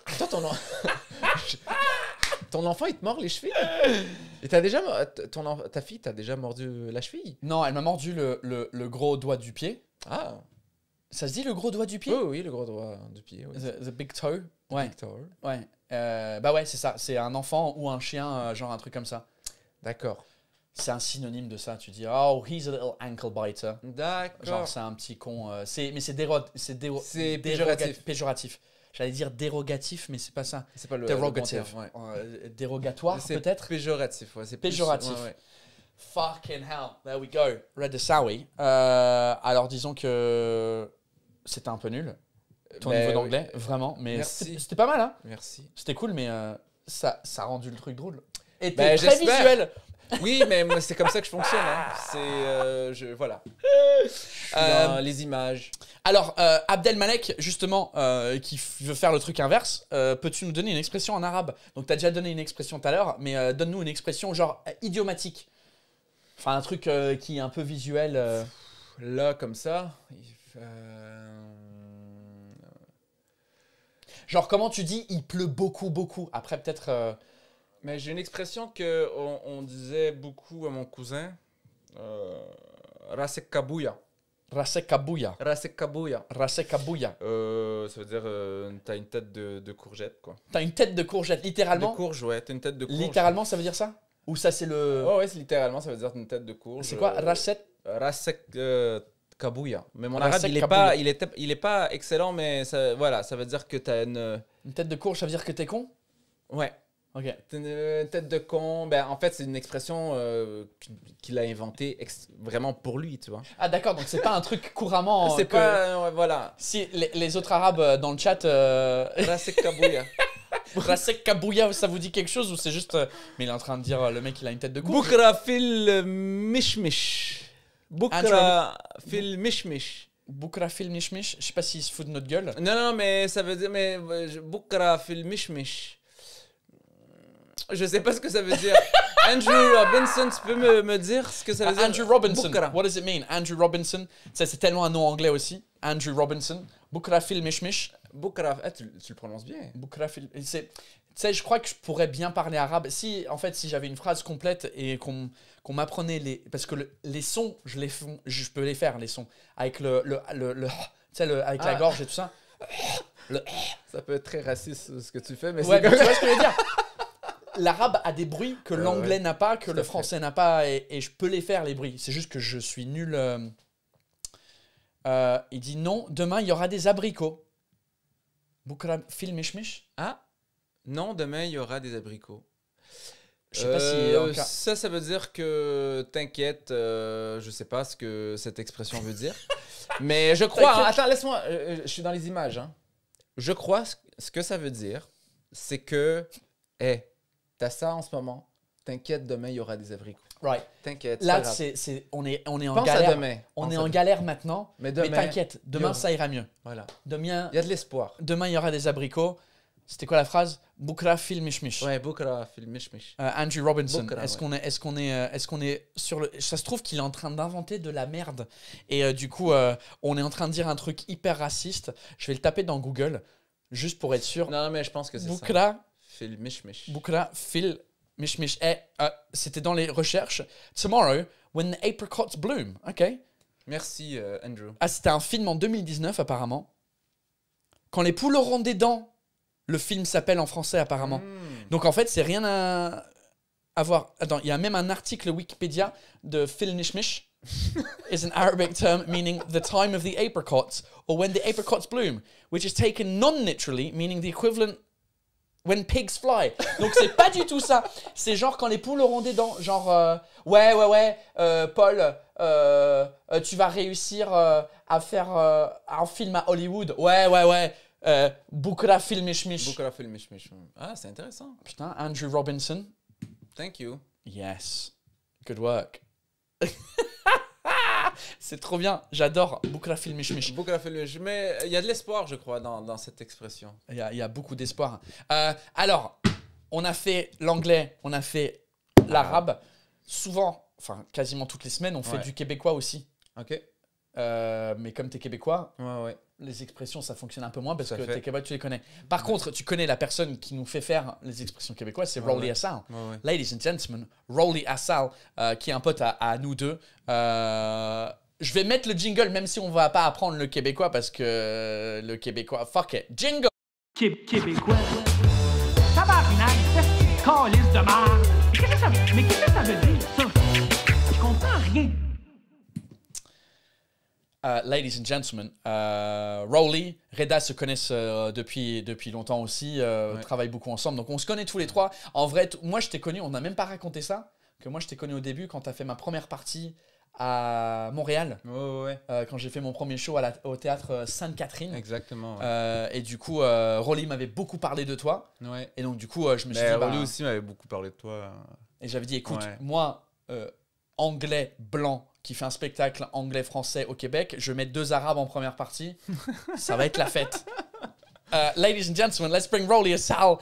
Attends, attends. nom. ton enfant, il te mord les chevilles. Et t'as déjà, ton, ta fille, t'as déjà mordu euh, la cheville Non, elle m'a mordu le, gros doigt du pied. Ah. Ça se dit le gros doigt du pied Oui, le gros doigt du pied. The, big toe. Big toe. Ouais. Euh, bah ouais, c'est ça. C'est un enfant ou un chien, euh, genre un truc comme ça. D'accord c'est un synonyme de ça. Tu dis, oh, he's a little ankle biter. D'accord. Genre, c'est un petit con. mais c'est, péjoratif c'est, péjoratif j'allais dire dérogatif, mais c'est pas ça. C'est pas le dérogatif. Ouais. Euh, dérogatoire peut-être. Péjoratif, c'est péjoratif. Ouais, Fucking hell, there we go. Red Sawi. Euh, alors disons que c'était un peu nul. Ton ben niveau d'anglais, vraiment, mais c'était pas mal, hein Merci. C'était cool, mais euh, ça, ça a rendu le truc drôle. Et ben, t'es très visuel. Oui, mais c'est comme ça que je fonctionne. Hein. C'est. Euh, voilà. Euh, les images. Alors, euh, Abdelmalek, justement, qui veut faire le truc inverse, peux-tu nous donner une expression en arabe Donc, tu as déjà donné une expression tout à l'heure, mais donne-nous une expression genre idiomatique. Enfin, un truc qui est un peu visuel. Là, comme ça. Genre, comment tu dis il pleut beaucoup, beaucoup Après, peut-être. Mais j'ai une expression que on, disait beaucoup à mon cousin. Euh, Rasek Rasekabouya. Rasek ça veut dire euh, t'as une tête de, courgette quoi. T'as une tête de courgette littéralement. De courge ouais. T'as une tête de courge. Littéralement ça veut dire ça Ou ça c'est le. Oh ouais littéralement ça veut dire une tête de courge. C'est quoi Rasek euh, Rasek euh, Mais mon arabe il n'est pas il est il est pas excellent mais voilà ça veut dire que t'as une. Une tête de courge ça veut dire que t'es con. Ouais. Ok. Tête de con, ben, en fait, c'est une expression euh, qu'il a inventée vraiment pour lui, tu vois. Ah, d'accord, donc c'est pas un truc couramment. C'est pas. Euh, voilà. Si les, autres arabes euh, dans le chat. Rasek Kabouya. Rasek Kabouya, ça vous dit quelque chose ou c'est juste. Mais il est en train de dire le mec, il a une tête de con. Boukra fil mishmish. Ah, boukra fil mishmish. Boukra fil mishmish. Je sais pas s'il se fout de notre gueule. Non, non, mais ça veut dire. Mais, Boukra fil mishmish. Je sais pas ce que ça veut dire. Andrew Robinson, tu peux me, me dire ce que ça veut dire? Andrew Robinson. What does it mean? Andrew Robinson. Ça, c'est tellement un nom anglais aussi. Andrew Robinson. Bukrafil Mishmish. Bukraf. Eh, tu, le prononces bien. Bukrafil. Tu sais, je crois que je pourrais bien parler arabe. Si, en fait, si j'avais une phrase complète et qu'on m'apprenait les. Parce que les sons, je, les je peux les faire, les sons. Avec le. le, le, avec la ah. gorge et tout ça. Ça peut être très raciste ce que tu fais, mais c'est. Tu vois ce que je veux dire l'arabe a des bruits que euh, l'anglais n'a pas, que le français n'a pas, et, je peux les faire, les bruits. C'est juste que je suis nul. Euh, euh, il dit non, demain il y aura des abricots. Boukram fil mishmish Ah Non, demain il y aura des abricots. Ça, ça veut dire que t'inquiète, je sais pas ce que cette expression veut dire. mais je crois. Hein, attends, laisse-moi, je, suis dans les images. Hein. Je crois ce que ça veut dire, c'est que. Hey, ça en ce moment. T'inquiète, demain, il y aura des abricots. Right. T'inquiète. Là, c'est, on, est, on est en galère. On est en galère maintenant. Mais, demain, t'inquiète, demain, ça ira mieux. Voilà. Demain, il y a de l'espoir. Demain, il y aura des abricots. C'était quoi la phrase Bukra fil Ouais, euh, Andrew Robinson. est-ce qu'on est, est-ce qu'on est, euh, est-ce qu'on est sur le. Ça se trouve qu'il est en train d'inventer de la merde. Et euh, du coup, on est en train de dire un truc hyper raciste. Je vais le taper dans Google juste pour être sûr. Non, mais je pense que c'est Boukra Phil Mishmish. Phil Mishmish. Et eh, euh, c'était dans les recherches. Tomorrow, When the Apricots Bloom. OK. Merci, euh, Andrew. Ah, c'était un film en 2019, apparemment. Quand les poules auront des dents, le film s'appelle en français, apparemment. Hmm. Donc, en fait, c'est rien à, voir. Attends, il y a même un article Wikipédia de Phil Nishmish. is an Arabic term meaning the time of the apricots or when the apricots bloom, which is taken non literally, meaning the equivalent When pigs fly. Donc c'est pas du tout ça. C'est genre quand les poules auront des dents. Genre euh, ouais ouais ouais euh, Paul, euh, tu vas réussir à faire un film à Hollywood. Ouais ouais ouais. Bukra film Mishmish. Bukra film Ah c'est intéressant. Putain Andrew Robinson. Thank you. Yes. Good work. c'est trop bien. J'adore. Boukra film mishmish. Boukra Mais il y a de l'espoir, je crois, dans, cette expression. Il y a, y beaucoup d'espoir. Euh, alors, on a fait l'anglais, on a fait l'arabe. Souvent, enfin, quasiment toutes les semaines, on fait du québécois aussi. Ok. Euh, mais comme tu es québécois, ouais, ouais les expressions, ça fonctionne un peu moins parce que t'es québécois, tu les connais. Par contre, tu connais la personne qui nous fait faire les expressions québécoises, c'est Rolly Assal. Ladies and gentlemen, Rolly Assal, euh, qui est un pote à, nous deux. Euh, je vais mettre le jingle, même si on va pas apprendre le québécois parce que le québécois. Fuck it. Jingle! québécois. qu'est-ce que ça veut dire, ça? Je comprends rien. Euh, ladies and gentlemen, euh, Rowley, Reda se connaissent euh, depuis, depuis longtemps aussi, ouais. travaillent beaucoup ensemble, donc on se connaît tous les trois. En vrai, moi je t'ai connu, on n'a même pas raconté ça, que moi je t'ai connu au début quand t'as fait ma première partie à Montréal, ouais. euh, quand j'ai fait mon premier show à au théâtre Sainte-Catherine. Exactement. et du coup, euh, m'avait beaucoup parlé de toi. Ouais. Et donc, du coup, je me suis bah, dit. Bah, Rolly aussi m'avait beaucoup parlé de toi. Et j'avais dit, écoute, moi, anglais blanc qui fait un spectacle anglais-français au Québec, je mets deux Arabes en première partie, ça va être la fête. Euh, ladies and gentlemen, let's bring Rolly Sal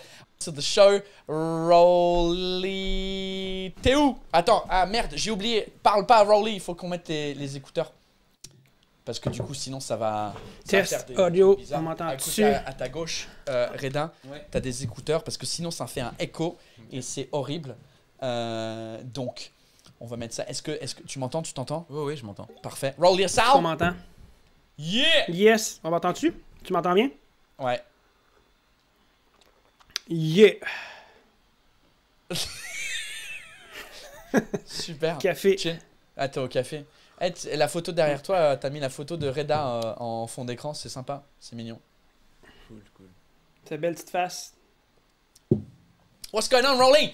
to the show. Rolly... T'es où Attends, ah merde, j'ai oublié. Parle pas à Rolly, il faut qu'on mette les, écouteurs. Parce que du coup, sinon, ça va... Test audio, on m'entend dessus. À, ta gauche, euh, Redin, t'as des écouteurs, parce que sinon, ça fait un écho, et c'est horrible. Euh, donc... On va mettre ça. Est-ce que, est que tu m'entends Tu t'entends Oui, oui, je m'entends. Parfait. Roll your sound On m'entend. Yeah Yes On m'entend-tu Tu m'entends bien Ouais. Yeah Super. Café. Ah, t'es au café. Eh, la photo derrière toi, euh, t'as mis la photo de Reda euh, en fond d'écran, c'est sympa, c'est mignon. Cool, cool. C'est belle petite face. What's going on, Rolling?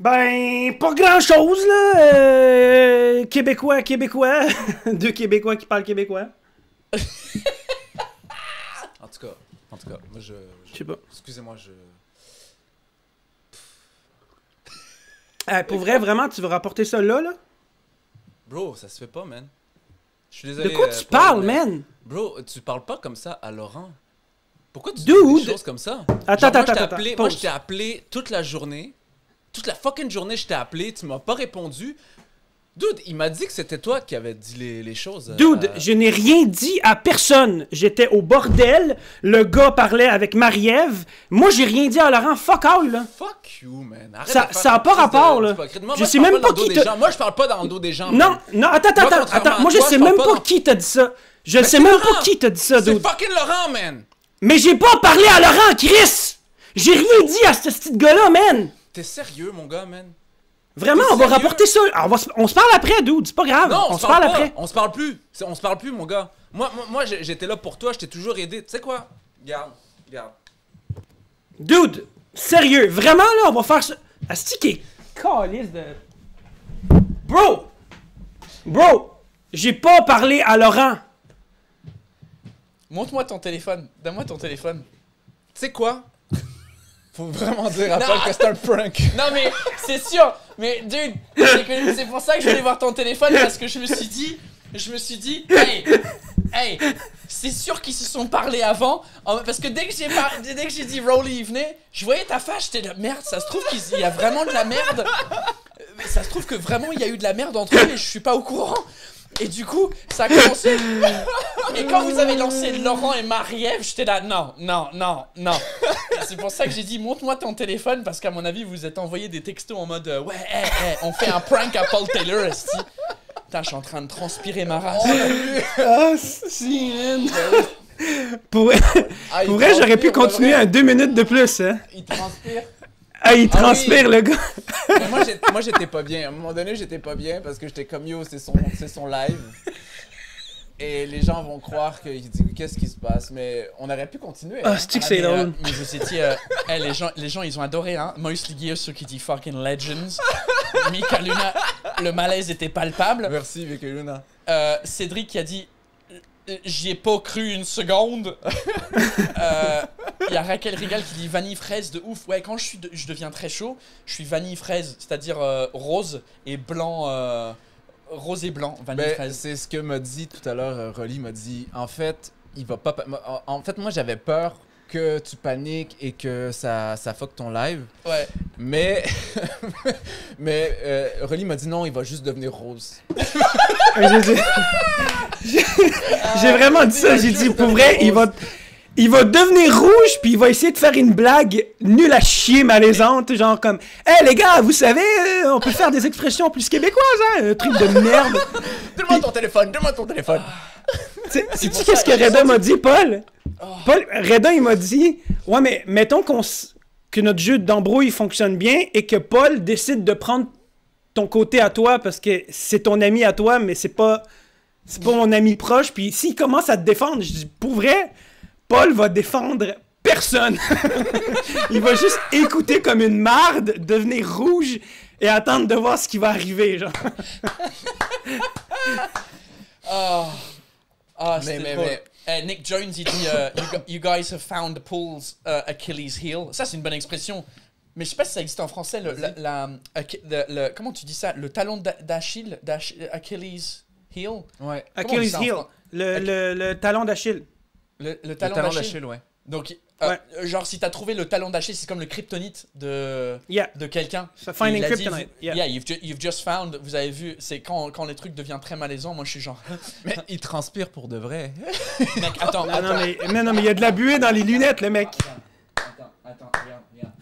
Ben, pas grand-chose, là. Euh, québécois, Québécois. Deux Québécois qui parlent québécois. en tout cas, en tout cas, moi je... Je sais pas. Excusez-moi, je... Euh, pour vrai, vraiment, tu veux rapporter ça là, là? Bro, ça se fait pas, man. Je suis désolé. De quoi euh, tu parles, man? Bro, tu parles pas comme ça à Laurent. Pourquoi tu dis des choses comme ça? Attends, attends, attends. Moi, je t'ai appelé toute la journée toute la fucking journée, je t'ai appelé, tu m'as pas répondu. Dude, il m'a dit que c'était toi qui avais dit les, les choses. Euh, dude, je n'ai rien dit à personne. J'étais au bordel. Le gars parlait avec Marie-Ève. Moi, j'ai rien dit à Laurent. Fuck all, là. Fuck you, man. ça n'a pas rapport, là. je, ne sais même pas, qui Moi, je parle pas dans le dos des gens. Non, non, attends, attends, attends. Moi, attends. moi je sais même pas, qui t'a dit ça. Je ne sais même pas qui t'a dit ça, dude. C'est fucking Laurent, man. Mais j'ai pas parlé à Laurent, Chris. J'ai rien dit à ce petit gars-là, man. T'es sérieux, mon gars, man? Vraiment, on va rapporter ça. Ah, on, se parle après, dude. C'est pas grave. Non, on, se parle, après. On se parle plus. On se parle plus, mon gars. Moi, moi, j'étais là pour toi. Je t'ai toujours aidé. Tu sais quoi? Garde. Garde. Dude, sérieux. Vraiment, là, on va faire ça. Asti qui est de. Bro! Bro! J'ai pas parlé à Laurent. Montre-moi ton téléphone. Donne-moi ton téléphone. Tu sais quoi? Faut vraiment dire à non. Paul que c'est un prank. Non, mais c'est sûr. Mais dude, c'est pour ça que je voulais voir ton téléphone parce que je me suis dit, je me suis dit, hey, hey, c'est sûr qu'ils se sont parlé avant. Parce que dès que j'ai que j'ai dit Rowley, venait je voyais ta face, j'étais de merde, ça se trouve qu'il y a vraiment de la merde. ça se trouve que vraiment il y a eu de la merde entre eux et je suis pas au courant. Et du coup, ça a commencé. et quand vous avez lancé Laurent et Marie-Ève, j'étais là, non, non, non, non. C'est pour ça que j'ai dit, montre-moi ton téléphone, parce qu'à mon avis, vous êtes envoyé des textos en mode, euh, ouais, eh, eh, on fait un prank à Paul Taylor, Putain, je suis en train de transpirer ma race. Oh, pour, ah, Pourrais j'aurais pu continuer un deux minutes de plus. Hein. Il transpire. Ah, il ah transpire, le gars! moi, j'étais pas bien. À un moment donné, j'étais pas bien parce que j'étais comme yo, c'est son, son live. Et les gens vont croire qu'ils disent qu'est-ce qui se passe, mais on aurait pu continuer. Ah, hein. c'est que c'est ah, euh, drôle. mais je sais Euh, les, gens, les gens, ils ont adoré, hein. Moïse Liguier, ceux qui fucking legends. Mika Luna, le malaise était palpable. Merci, Mika Luna. Euh, Cédric qui a dit j'y ai pas cru une seconde. Euh, il y a Raquel Rigal qui dit vanille fraise de ouf. Ouais, quand je, suis je deviens très chaud, je suis vanille fraise, c'est-à-dire euh, rose et blanc. Euh, rose et blanc, vanille ben, fraise. C'est ce que m'a dit tout à l'heure, Rolly m'a dit. En fait, il va pas. En fait, moi j'avais peur que tu paniques et que ça, ça fuck ton live. Ouais. Mais, mais euh, Relly m'a dit non, il va juste devenir rose. Ah, j'ai, j'ai ah, vraiment dit ça, j'ai dit pour vrai, il va il va devenir rouge, puis il va essayer de faire une blague nulle à chier, malaisante, genre comme « Hey les gars, vous savez, euh, on peut faire des expressions plus québécoises, hein, un truc de merde! » Demande ton téléphone, demande ton téléphone! Sais-tu qu'est-ce que Reda m'a dit, Paul? Paul, Reda, il m'a dit « Ouais, mais mettons qu'on que notre jeu d'embrouille fonctionne bien et que Paul décide de prendre ton côté à toi parce que c'est ton ami à toi, mais c'est pas... C'est pas mon ami proche, puis s'il commence à te défendre, je dis, pour vrai, Paul va défendre personne. il va juste écouter comme une marde, devenir rouge et attendre de voir ce qui va arriver. oh. Oh, mais, mais, eh, Nick Jones, il dit euh, you, guys have found Paul's euh, Achilles heel. Ça, c'est une bonne expression. Mais je sais pas si ça existe en français. la, hum, comment tu dis ça Le talon d'Achille Achilles heel Ouais. Achilles heel. Le, le talon d'Achille. Le, le talent, ouais. Donc, euh, genre, si t'as trouvé le talent d'Achille, c'est comme le kryptonite de, de quelqu'un. finding kryptonite. yeah, you've, just found. Vous avez vu, c'est quand, quand les trucs deviennent très malaisants, moi je suis genre. mais il transpire pour de vrai. mec, attends, ah, non, Non, mais, non, mais il y a de la buée dans les lunettes, le mec. Attends, attends, regarde, regarde.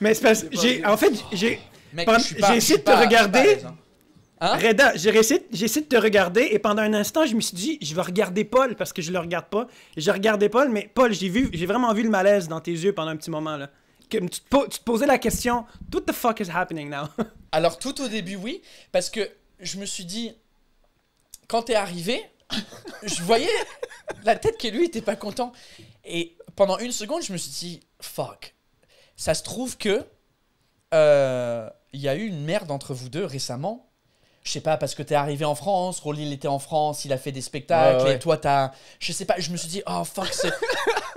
mais c'est j'ai. En fait, j'ai. j'ai essayé de te regarder. Hein? Reda, j'ai essayé, de te regarder et pendant un instant, je me suis dit, je vais regarder Paul parce que je le regarde pas. J'ai regardé Paul, mais Paul, j'ai vu, j'ai vraiment vu le malaise dans tes yeux pendant un petit moment là. tu, te, posais la question, what the fuck is happening now? Alors tout au début, oui, parce que je me suis dit, quand t'es arrivé, je voyais la tête que lui était pas content. Et pendant une seconde, je me suis dit, fuck, ça se trouve que euh, il y a eu une merde entre vous deux récemment je sais pas, parce que t'es arrivé en France, Rolly il était en France, il a fait des spectacles, et toi t'as. Je sais pas, je me suis dit, oh fuck,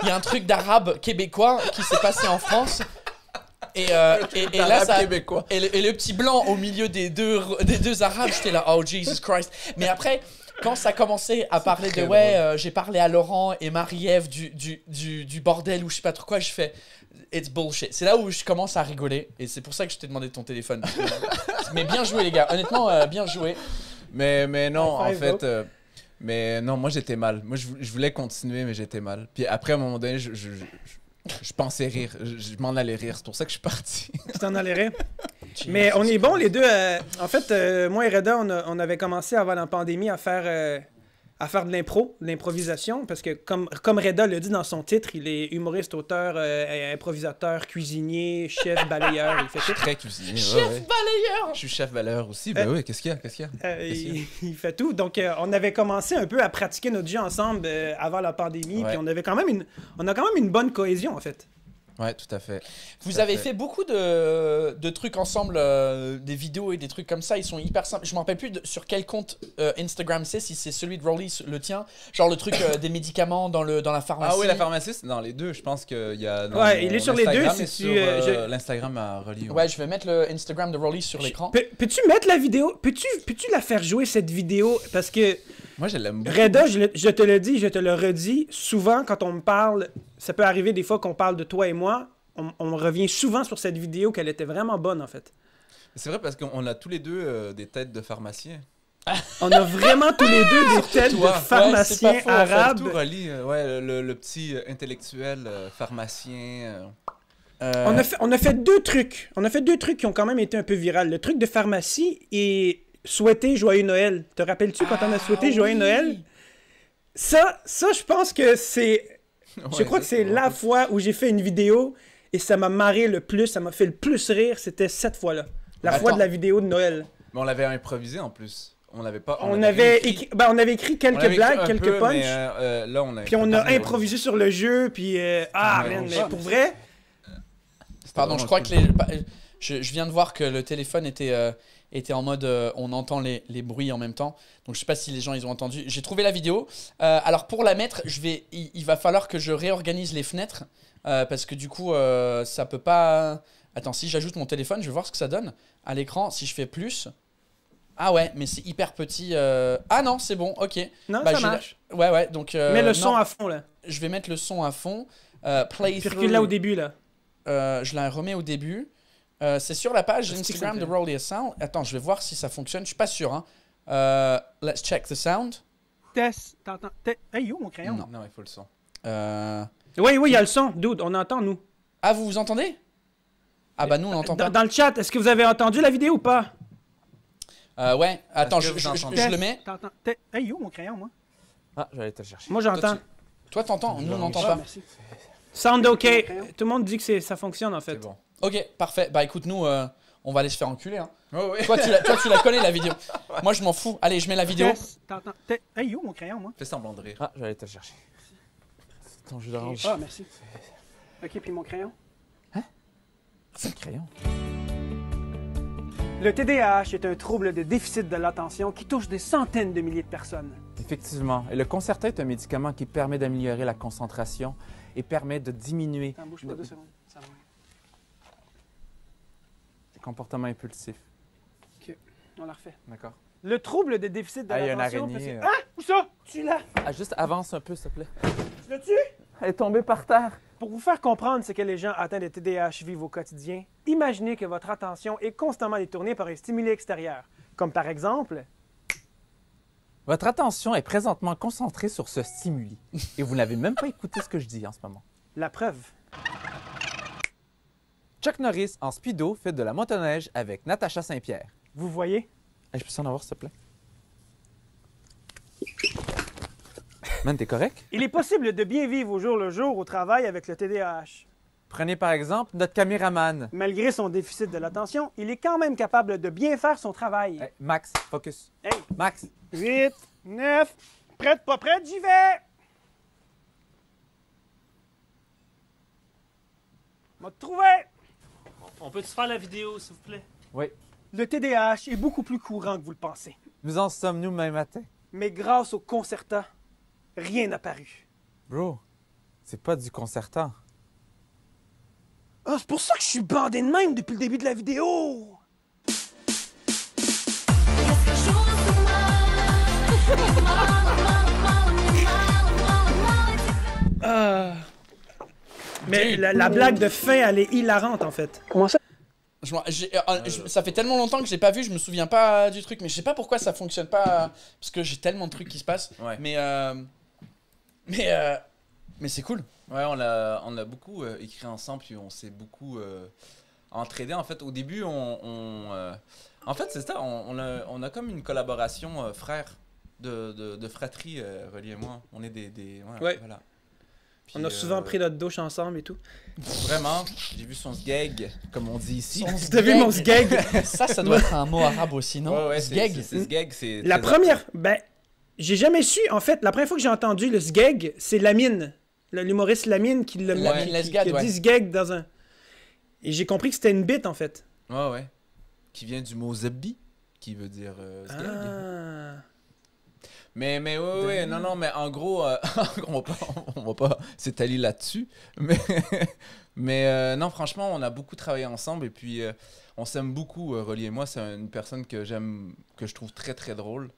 il y a un truc d'arabe québécois qui s'est passé en France. Et, euh, là, ça, et le, et, le, petit blanc au milieu des deux, des deux arabes, j'étais là, oh Jesus Christ. Mais après, quand ça commençait à parler de ouais, euh, j'ai parlé à Laurent et Marie-Ève du, du, bordel ou je sais pas trop quoi, je fais it's bullshit. C'est là où je commence à rigoler et c'est pour ça que je t'ai demandé ton téléphone. mais bien joué, les gars, honnêtement, euh, bien joué. Mais, mais non, en fait. Euh, mais non, moi j'étais mal. Moi je, je voulais continuer, mais j'étais mal. Puis après, à un moment donné, je, je, je pensais rire. Je, je m'en allais rire. C'est pour ça que je suis parti. Tu t'en allais rire? Mais on est bon les deux. Euh, en fait, euh, moi et Reda, on, avait commencé avant la pandémie à faire, euh, à faire de l'impro, de l'improvisation, parce que comme, comme Reda le dit dans son titre, il est humoriste, auteur, improvisateur, cuisinier, chef, balayeur. il fait très cuisinier. Chef balayeur. Je suis chef balayeur aussi. Ben oui, qu'est-ce qu'il y a, il, fait tout. Donc, on avait commencé un peu à pratiquer notre jeu ensemble avant la pandémie, puis on avait quand même une, on a quand même une bonne cohésion en fait. Ouais, tout à fait. Vous avez fait. beaucoup de, de trucs ensemble, euh, des vidéos et des trucs comme ça. Ils sont hyper simples. Je me rappelle plus de, sur quel compte euh, Instagram c'est, si c'est celui de Rolly, le tien. Genre le truc euh, des médicaments dans, le, dans la ah pharmacie. Ah oui, la pharmacie, c'est dans les deux. Je pense qu'il y a. ouais, il est sur les deux. Si sur, L'Instagram à Rolly. Ouais. je vais mettre le Instagram de Rolly sur l'écran. Peux-tu mettre la vidéo Peux-tu peux la faire jouer cette vidéo Parce que. Moi, je l'aime beaucoup. Reda, je, te le dis, je te le redis, souvent quand on me parle, ça peut arriver des fois qu'on parle de toi et moi, on, revient souvent sur cette vidéo qu'elle était vraiment bonne en fait. C'est vrai parce qu'on a tous les deux euh, des têtes de pharmacien. on a vraiment tous les deux des têtes de pharmaciens arabes. Tout euh, ouais, le, petit euh, intellectuel pharmacien. On, a fait, on a fait deux trucs. On a fait deux trucs qui ont quand même été un peu virales. Le truc de pharmacie et souhaiter joyeux Noël. Te rappelles-tu quand on a souhaité ah joyeux Noël? Ça, ça, je pense que c'est. je crois que c'est la fois où j'ai fait une vidéo et ça m'a marré le plus, ça m'a fait le plus rire, c'était cette fois-là. La fois de la vidéo de Noël. Mais on l'avait improvisé en plus. On n'avait pas. On, avait, écrit... Ben, on avait écrit quelques blagues, quelques peu, punchs. Euh, euh, là, on puis on a improvisé sur le jeu, puis euh, ah, ah, mais, pour vrai. Pardon, je crois que je, viens de voir que le téléphone était était en mode euh, on entend les, les, bruits en même temps. Donc je sais pas si les gens ils ont entendu. J'ai trouvé la vidéo. Euh, alors pour la mettre, je vais, il, va falloir que je réorganise les fenêtres euh, parce que du coup ça peut pas. Attends, si j'ajoute mon téléphone, je vais voir ce que ça donne à l'écran. Si je fais plus. Ah ouais, mais c'est hyper petit. Ah non, c'est bon, ok. Non, bah, ça marche. Ouais, ouais, donc... Mets le son à fond, là. Je vais mettre le son à fond. play Circule là au début, là. je la remets au début. Euh, c'est sur la page Instagram de Roll Sound. Attends, je vais voir si ça fonctionne. Je suis pas sûr. Hein. Euh, let's check the sound. Test. T'entends. Hey, où mon crayon Non, il faut le son. Euh, oui, oui, il y a le son. Dude, on entend, nous. Ah, vous vous entendez Ah, bah, nous, on entend pas. Dans, le chat, est-ce que vous avez entendu la vidéo ou pas Ouais. Attends, je, je, le mets. Hey, où mon crayon, moi Ah, je vais aller te chercher. Moi, j'entends. Toi, t'entends. Nous, on n'entend pas. Sound OK. Tout le monde dit que ça fonctionne, en fait. C'est bon. Ok, parfait. Bah écoute, nous, euh, on va aller se faire enculer. Hein. Oh, toi, tu la, collé, la vidéo. Moi, je m'en fous. Allez, je mets la vidéo. Hey, où mon crayon, moi Fais semblant de rire. Ah, j'allais te chercher. Attends, je d'orange. Ah, merci. Ok, puis mon crayon Hein C'est le crayon Le TDAH est un trouble de déficit de l'attention qui touche des centaines de milliers de personnes. Effectivement. Et le Concerta est un médicament qui permet d'améliorer la concentration et permet de diminuer. Comportement impulsif. OK. On la refait. D'accord. Le trouble de déficit de ah, Il Où ça? Tu l'as? Ah, juste avance un peu, s'il te plaît. Tu l'as tué? Elle est tombée par terre. Pour vous faire comprendre ce que les gens atteints de TDAH vivent au quotidien, imaginez que votre attention est constamment détournée par un stimuli extérieur, comme par exemple... Votre attention est présentement concentrée sur ce stimuli, et vous n'avez même pas écouté ce que je dis en ce moment. La preuve. Chuck Norris en speedo fait de la motoneige avec Natacha Saint-Pierre. Vous voyez? Eh, je peux s'en avoir, s'il te plaît? Man, t'es correct? Il est possible de bien vivre au jour le jour au travail avec le TDAH. Prenez par exemple notre caméraman. Malgré son déficit de l'attention, il est quand même capable de bien faire son travail. Eh, Max, focus. Hey. Max. 8, 9, prête, pas prête, j'y vais! M'a trouvé! On peut-tu faire la vidéo, s'il vous plaît? Oui. Le TDAH est beaucoup plus courant que vous le pensez. Nous en sommes nous même matin. Mais grâce au concertant, rien n'a paru. Bro, c'est pas du concertant. Ah, c'est pour ça que je suis bandé de même depuis le début de la vidéo! Mais la, mm. blague de fin, elle est hilarante en fait. Comment ça euh, euh, ça fait tellement longtemps que j'ai pas vu, je me souviens pas du truc, mais je sais pas pourquoi ça fonctionne pas, parce que j'ai tellement de trucs qui se passent. Mais euh, mais mais c'est cool. Ouais, on l'a on a beaucoup écrit ensemble, puis on s'est beaucoup entraîné. En fait, au début, on, en fait c'est ça, on, a, comme une collaboration frère de, fratrie, Relie et moi. On est des, voilà on a souvent euh, pris notre douche ensemble et tout. Vraiment, j'ai vu son sgeg, comme on dit ici. T'as vu mon sgeg Ça, ça doit être un mot arabe aussi, non Ouais, ouais, sgeg. C'est La première, ben, j'ai jamais su. En fait, la première fois que j'ai entendu le sgeg, c'est Lamine, l'humoriste Lamine qui l'a qui, dit sgeg dans un. Et j'ai compris que c'était une bite en fait. Ouais, ouais. Qui vient du mot zebbi, qui veut dire euh, ah. Mais, oui, non, non, mais en gros, euh, on, va pas, c'est va pas s'étaler là-dessus. Mais, mais euh, non, franchement, on a beaucoup travaillé ensemble et puis euh, on s'aime beaucoup, Rolly et moi. C'est une personne que j'aime, que je trouve très, très drôle.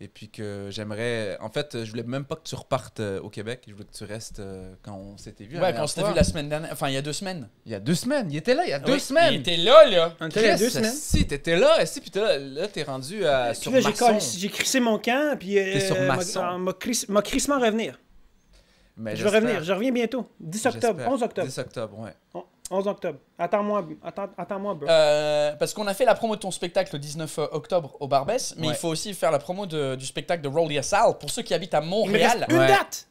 Et puis que j'aimerais. En fait, je voulais même pas que tu repartes euh, au Québec. Je voulais que tu restes euh, quand on s'était vu. Ouais, quand on s'était vu la semaine dernière. Enfin, il y a deux semaines. Il y a deux semaines. Il était là il y a ah deux semaines. Il était là, là. Il était là y a deux semaines. Si, t'étais là. Si, puis là, tu es rendu euh, à. sur là, j'ai crissé mon camp. Puis. T'es sur Masson. M'a crissement revenir. Mais je vais revenir. Je reviens bientôt. 10 octobre. 11 octobre. 10 octobre, ouais. 11 octobre. Attends-moi, attends, moi attends moi euh, parce qu'on a fait la promo de ton spectacle le 19 euh, octobre au Barbès, mais il faut aussi faire la promo du spectacle de Rolly Sal pour ceux qui habitent à Montréal. une date.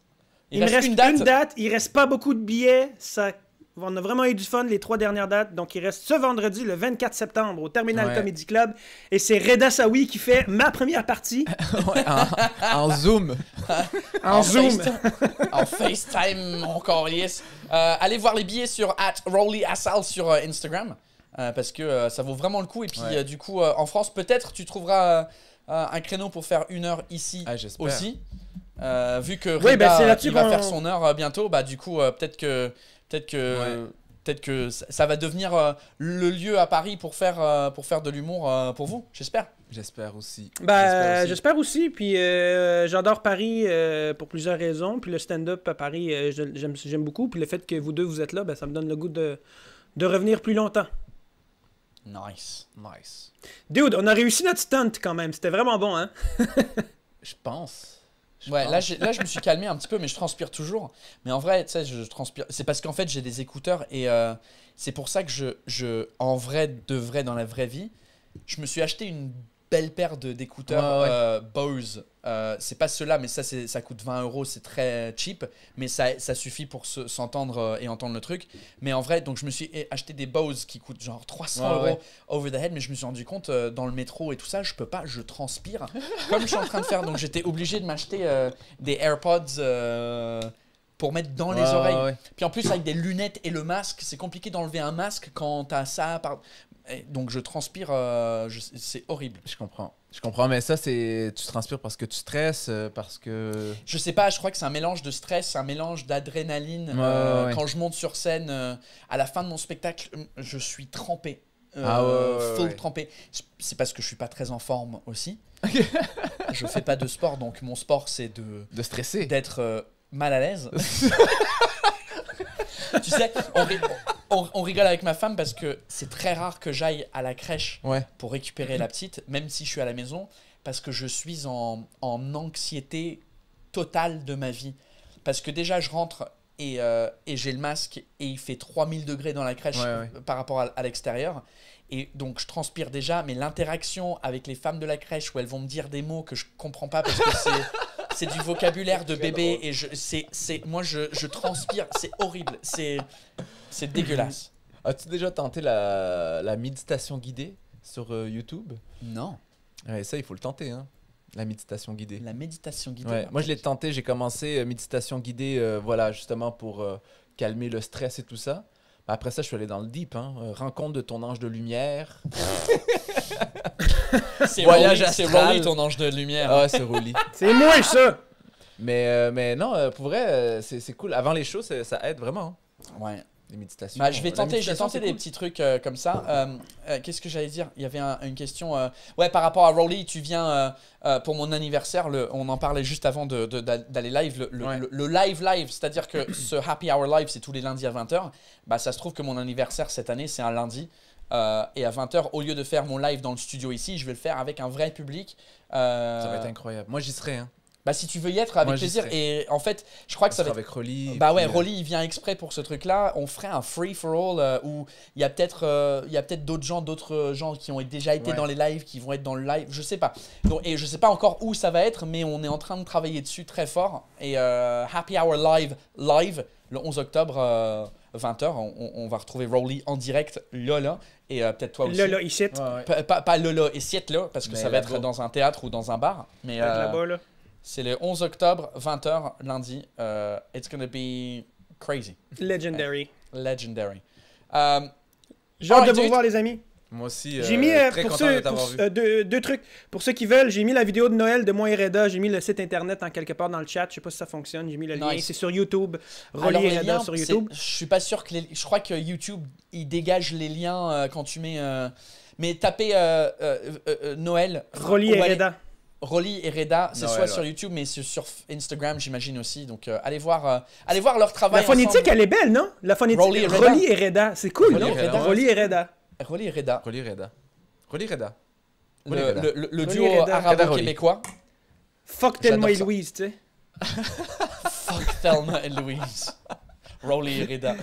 Il, reste une date. une date. Il reste pas beaucoup de billets. Ça on a vraiment eu du fun les trois dernières dates. Donc, il reste ce vendredi, le 24 septembre, au Terminal Comedy Club. Et c'est Reda Sawi qui fait ma première partie. en, Zoom. en, Zoom. en FaceTime, mon corliss. Euh, allez voir les billets sur @rollyassal sur euh, Instagram. Euh, parce que ça vaut vraiment le coup. Et puis, du coup, en France, peut-être tu trouveras un créneau pour faire une heure ici ah, aussi. vu que ben, Reda il va faire son heure bientôt, bah, du coup, peut-être que Peut-être que. Peut-être que ça, va devenir euh, le lieu à Paris pour faire, euh, pour faire de l'humour euh, pour vous, j'espère. J'espère aussi. Bah, j'espère aussi. Puis j'adore Paris pour plusieurs raisons. Puis le stand-up à Paris, j'aime beaucoup. Puis le fait que vous deux, vous êtes là, ben, ça me donne le goût de, de revenir plus longtemps. Nice, nice. Dude, on a réussi notre stunt quand même. C'était vraiment bon, hein? Je pense. Ouais, là, je me suis calmé un petit peu, mais je transpire toujours. Mais en vrai, tu sais, je transpire. C'est parce qu'en fait, j'ai des écouteurs et euh, c'est pour ça que je, je, en vrai, de vrai, dans la vraie vie, je me suis acheté une belle paire d'écouteurs euh, Bose. Euh, c'est pas cela, mais ça, ça coûte 20 euros, c'est très cheap, mais ça, ça suffit pour s'entendre euh, et entendre le truc. Mais en vrai, donc je me suis acheté des Bose qui coûtent genre 300 euros over the head, mais je me suis rendu compte dans le métro et tout ça, je peux pas, je transpire comme je suis en train de faire. Donc j'étais obligé de m'acheter des AirPods pour mettre dans les oreilles. Puis en plus, avec des lunettes et le masque, c'est compliqué d'enlever un masque quand t'as ça. Par donc je transpire, euh, c'est horrible. Je comprends. Je comprends, mais ça, c'est tu transpires parce que tu stresses, euh, parce que. Je sais pas, je crois que c'est un mélange de stress, un mélange d'adrénaline. Euh, quand je monte sur scène, à la fin de mon spectacle, je suis trempé. Ah full trempé. C'est parce que je suis pas très en forme aussi. je fais pas de sport, donc mon sport, c'est de. De stresser. D'être mal à l'aise. tu sais, on, rigole avec ma femme parce que c'est très rare que j'aille à la crèche pour récupérer la petite, même si je suis à la maison, parce que je suis en, anxiété totale de ma vie. Parce que déjà, je rentre et, euh, j'ai le masque et il fait 3000 degrés dans la crèche par rapport à, à l'extérieur. Et donc, je transpire déjà, mais l'interaction avec les femmes de la crèche où elles vont me dire des mots que je comprends pas parce que c'est. c'est du vocabulaire de bébé et je, c'est, c'est, moi je, transpire, c'est horrible, c'est, c'est dégueulasse. As-tu déjà tenté la, la méditation guidée sur euh, YouTube Non. Et ça, il faut le tenter. Hein. La méditation guidée. La méditation guidée. Moi, je l'ai tenté. J'ai commencé euh, méditation guidée, euh, voilà, justement pour calmer le stress et tout ça. Ben, après ça, je suis allé dans le deep. Hein. Euh, rencontre de ton ange de lumière. c'est Voyage assez ton ange de lumière. Ouais, ah, c'est Roulis. c'est moi, ça! Mais, euh, mais non, euh, pour vrai, c'est, c'est cool. Avant les shows, ça aide vraiment. Hein. Ouais méditations. Bah, je vais tenter, j'ai des petits trucs euh, comme ça. Euh, euh, qu'est-ce que j'allais dire Il y avait une question. ouais, par rapport à Rowley, tu viens pour mon anniversaire. Le, on en parlait juste avant d'aller de, live. Le, live live, c'est-à-dire que ce happy hour live, c'est tous les lundis à 20h. Bah, ça se trouve que mon anniversaire cette année, c'est un lundi. et à 20h, au lieu de faire mon live dans le studio ici, je vais le faire avec un vrai public. Ça va être incroyable. Moi, j'y serai. Hein. Bah, si tu veux y être, avec plaisir. Et en fait, je crois que ça va être. avec Rolly. Bah ouais, Rolly, euh, il vient exprès pour ce truc-là. On ferait un free-for-all euh, où il y a peut-être euh, peut d'autres gens, d'autres gens qui ont déjà été dans les lives, qui vont être dans le live. Je sais pas. et je sais pas encore où ça va être, mais on est en train de travailler dessus très fort. Et Happy Hour Live, live, le 11 octobre. 20h, on, va retrouver Rolly en direct, Lola, et peut-être toi aussi. Lola et Pas, et là, parce que ça va être dans un théâtre ou dans un bar. Mais, euh, la c'est le 11 octobre, 20h, lundi. Euh, it's gonna be crazy. Legendary. Eh, legendary. Euh, j'ai hâte de vous voir, les amis. Moi aussi, j'ai mis, euh, pour ceux, de deux, trucs. Pour ceux qui veulent, j'ai mis la vidéo de Noël de moi et Reda. J'ai mis le site internet en quelque part dans le chat. Je sais pas si ça fonctionne. J'ai mis le lien. C'est sur YouTube. Relier Reda sur YouTube. Je suis pas sûr que les... Je crois que YouTube, il dégage les liens quand tu mets... Mais tapez Noël. Relier Reda. Rolly et Reda, c'est soit sur YouTube, mais c'est sur Instagram, j'imagine aussi. Donc, allez, voir, allez voir leur travail. La phonétique, elle est belle, non La phonétique. Rolly et Reda. C'est cool, Rolly non et Reda. Rolly et Reda. Rolly et Reda. Rolly et Reda. Rolly et Reda. Le, duo arabo-québécois. Fuck Thelma et Louise, tu sais. Fuck Thelma et Louise. Rolly et Reda.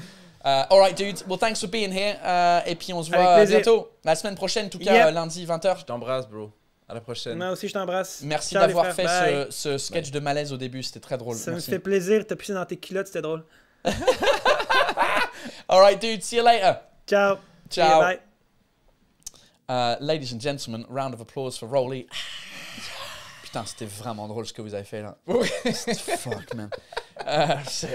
Uh, alright, dude. Well, thanks for being here. et puis, on se voit bientôt. La semaine prochaine, en tout cas, lundi, 20h. Je t'embrasse, bro. À la prochaine. Moi aussi, je t'embrasse. Merci d'avoir fait ce, ce sketch de malaise au début. C'était très drôle. Ça me fait plaisir. T'as pissé dans tes culottes. C'était drôle. All right, dude. See you later. Ciao. Ciao. Uh, ladies and gentlemen, round of applause for Rolly. Putain, c'était vraiment drôle ce que vous avez fait là. Fuck, man. Euh,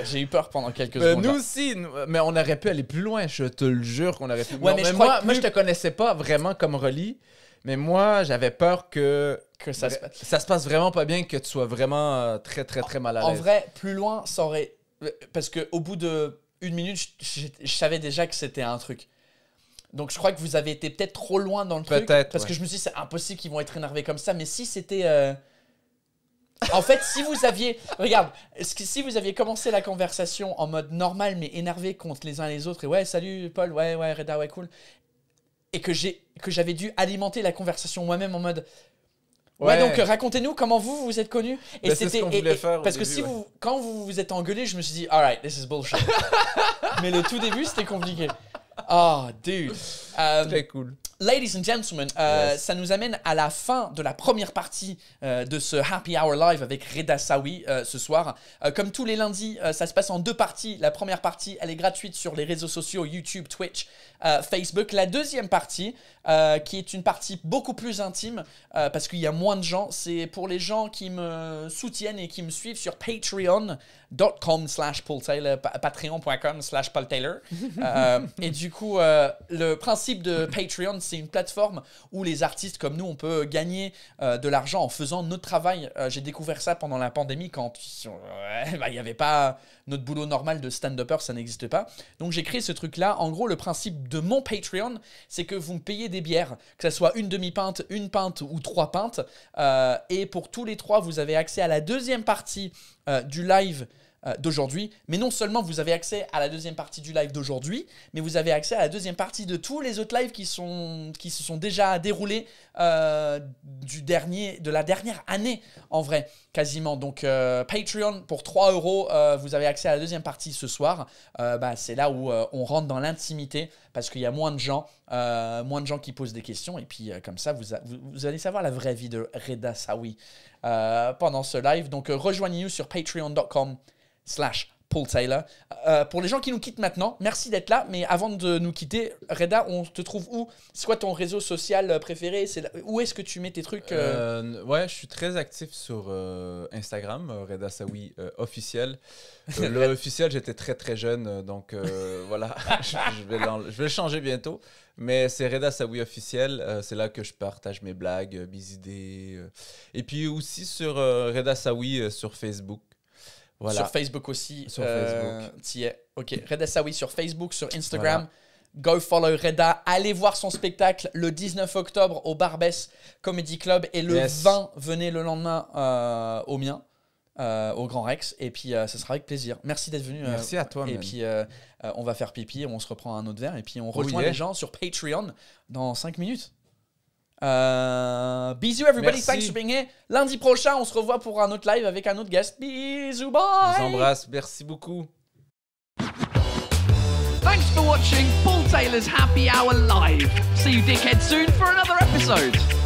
j'ai eu peur pendant quelques ben, secondes. Nous aussi, mais on aurait pu aller plus loin, je te le jure qu'on aurait pu. mais, moi, moi, je te connaissais pas vraiment comme Rolly. Mais moi, j'avais peur que, que ça, se... ça se passe vraiment pas bien, que tu sois vraiment euh, très, très, très mal à l'aise. En vrai, plus loin, ça aurait. Euh, parce qu'au bout de minute, je, savais déjà que c'était un truc. Donc je crois que vous avez été peut-être trop loin dans le truc. Peut-être. Parce que je me suis dit, c'est impossible qu'ils vont être énervés comme ça. Mais si c'était. Euh, en fait, si vous aviez. Regarde, si vous aviez commencé la conversation en mode normal, mais énervé contre les uns et les autres, et ouais, salut Paul, ouais, ouais, Reda, ouais, cool et que j'ai que j'avais dû alimenter la conversation moi-même en mode Ouais, donc euh, racontez-nous comment vous vous êtes connu et ben, c'était parce que si vous quand vous vous êtes engueulé, je me suis dit alright, this is bullshit. Mais le tout début, c'était compliqué. Oh, dude. Um, Très cool. Ladies and gentlemen, euh, ça nous amène à la fin de la première partie euh, de ce Happy Hour Live avec Reda Sawi euh, ce soir. comme tous les lundis, ça se passe en deux parties. La première partie, elle est gratuite sur les réseaux sociaux YouTube, Twitch, Facebook. La deuxième partie, qui est une partie beaucoup plus intime, parce qu'il y a moins de gens, c'est pour les gens qui me soutiennent et qui me suivent sur Patreon com slash Paul Taylor, patreon.com slash Paul Taylor. Euh, et du coup, euh, le principe de Patreon, c'est une plateforme où les artistes comme nous, on peut gagner euh, de l'argent en faisant notre travail. J'ai découvert ça pendant la pandémie quand bah, il n'y avait pas notre boulot normal de stand-upper, ça n'existe pas. Donc j'ai créé ce truc-là. En gros, le principe de mon Patreon, c'est que vous me payez des bières, que ce soit une demi-pinte, une pinte ou trois pintes. Euh, et pour tous les trois, vous avez accès à la deuxième partie euh, du live euh, d'aujourd'hui. Mais non seulement vous avez accès à la deuxième partie du live d'aujourd'hui, mais vous avez accès à la deuxième partie de tous les autres lives qui, sont, qui se sont déjà déroulés euh, du dernier, de la dernière année, en vrai, quasiment. Donc euh, Patreon, pour 3 euros, vous avez accès à la deuxième partie ce soir. bah, C'est là où on rentre dans l'intimité, parce qu'il y a moins de gens, moins de gens qui posent des questions, et puis comme ça, vous, vous, vous, allez savoir la vraie vie de Reda Sawi pendant ce live. Donc rejoignez-nous sur patreon.com slash Paul Taylor. Euh, pour les gens qui nous quittent maintenant, merci d'être là. Mais avant de nous quitter, Reda, on te trouve où C'est quoi ton réseau social euh, préféré C'est Où est-ce que tu mets tes trucs euh? Ouais, je suis très actif sur Instagram, Reda Sawi officiel. le officiel, j'étais très très jeune, donc voilà, je, vais je, vais changer bientôt. Mais c'est Reda Sawi officiel, c'est là que je partage mes blagues, mes idées. et puis aussi sur Reda Sawi sur Facebook. Sur Facebook aussi. Sur euh, Facebook. es. OK. Reda Sawi sur Facebook, sur Instagram. Go follow Reda. Allez voir son spectacle le 19 octobre au Barbès Comedy Club. Et le 20, venez le lendemain euh, au mien. Euh, au Grand Rex. Et puis, ça ce sera avec plaisir. Merci d'être venu. Merci à toi. Et puis, on va faire pipi, on se reprend un autre verre, et puis on oh, rejoint les gens sur Patreon dans 5 minutes. Euh, bisous, everybody. Thanks for being here. Lundi prochain, on se revoit pour un autre live avec un autre guest. Bisous, bye. Je vous embrasse. Merci beaucoup. Thanks for watching Paul Taylor's Happy Hour Live. See you, dickhead, soon for another episode.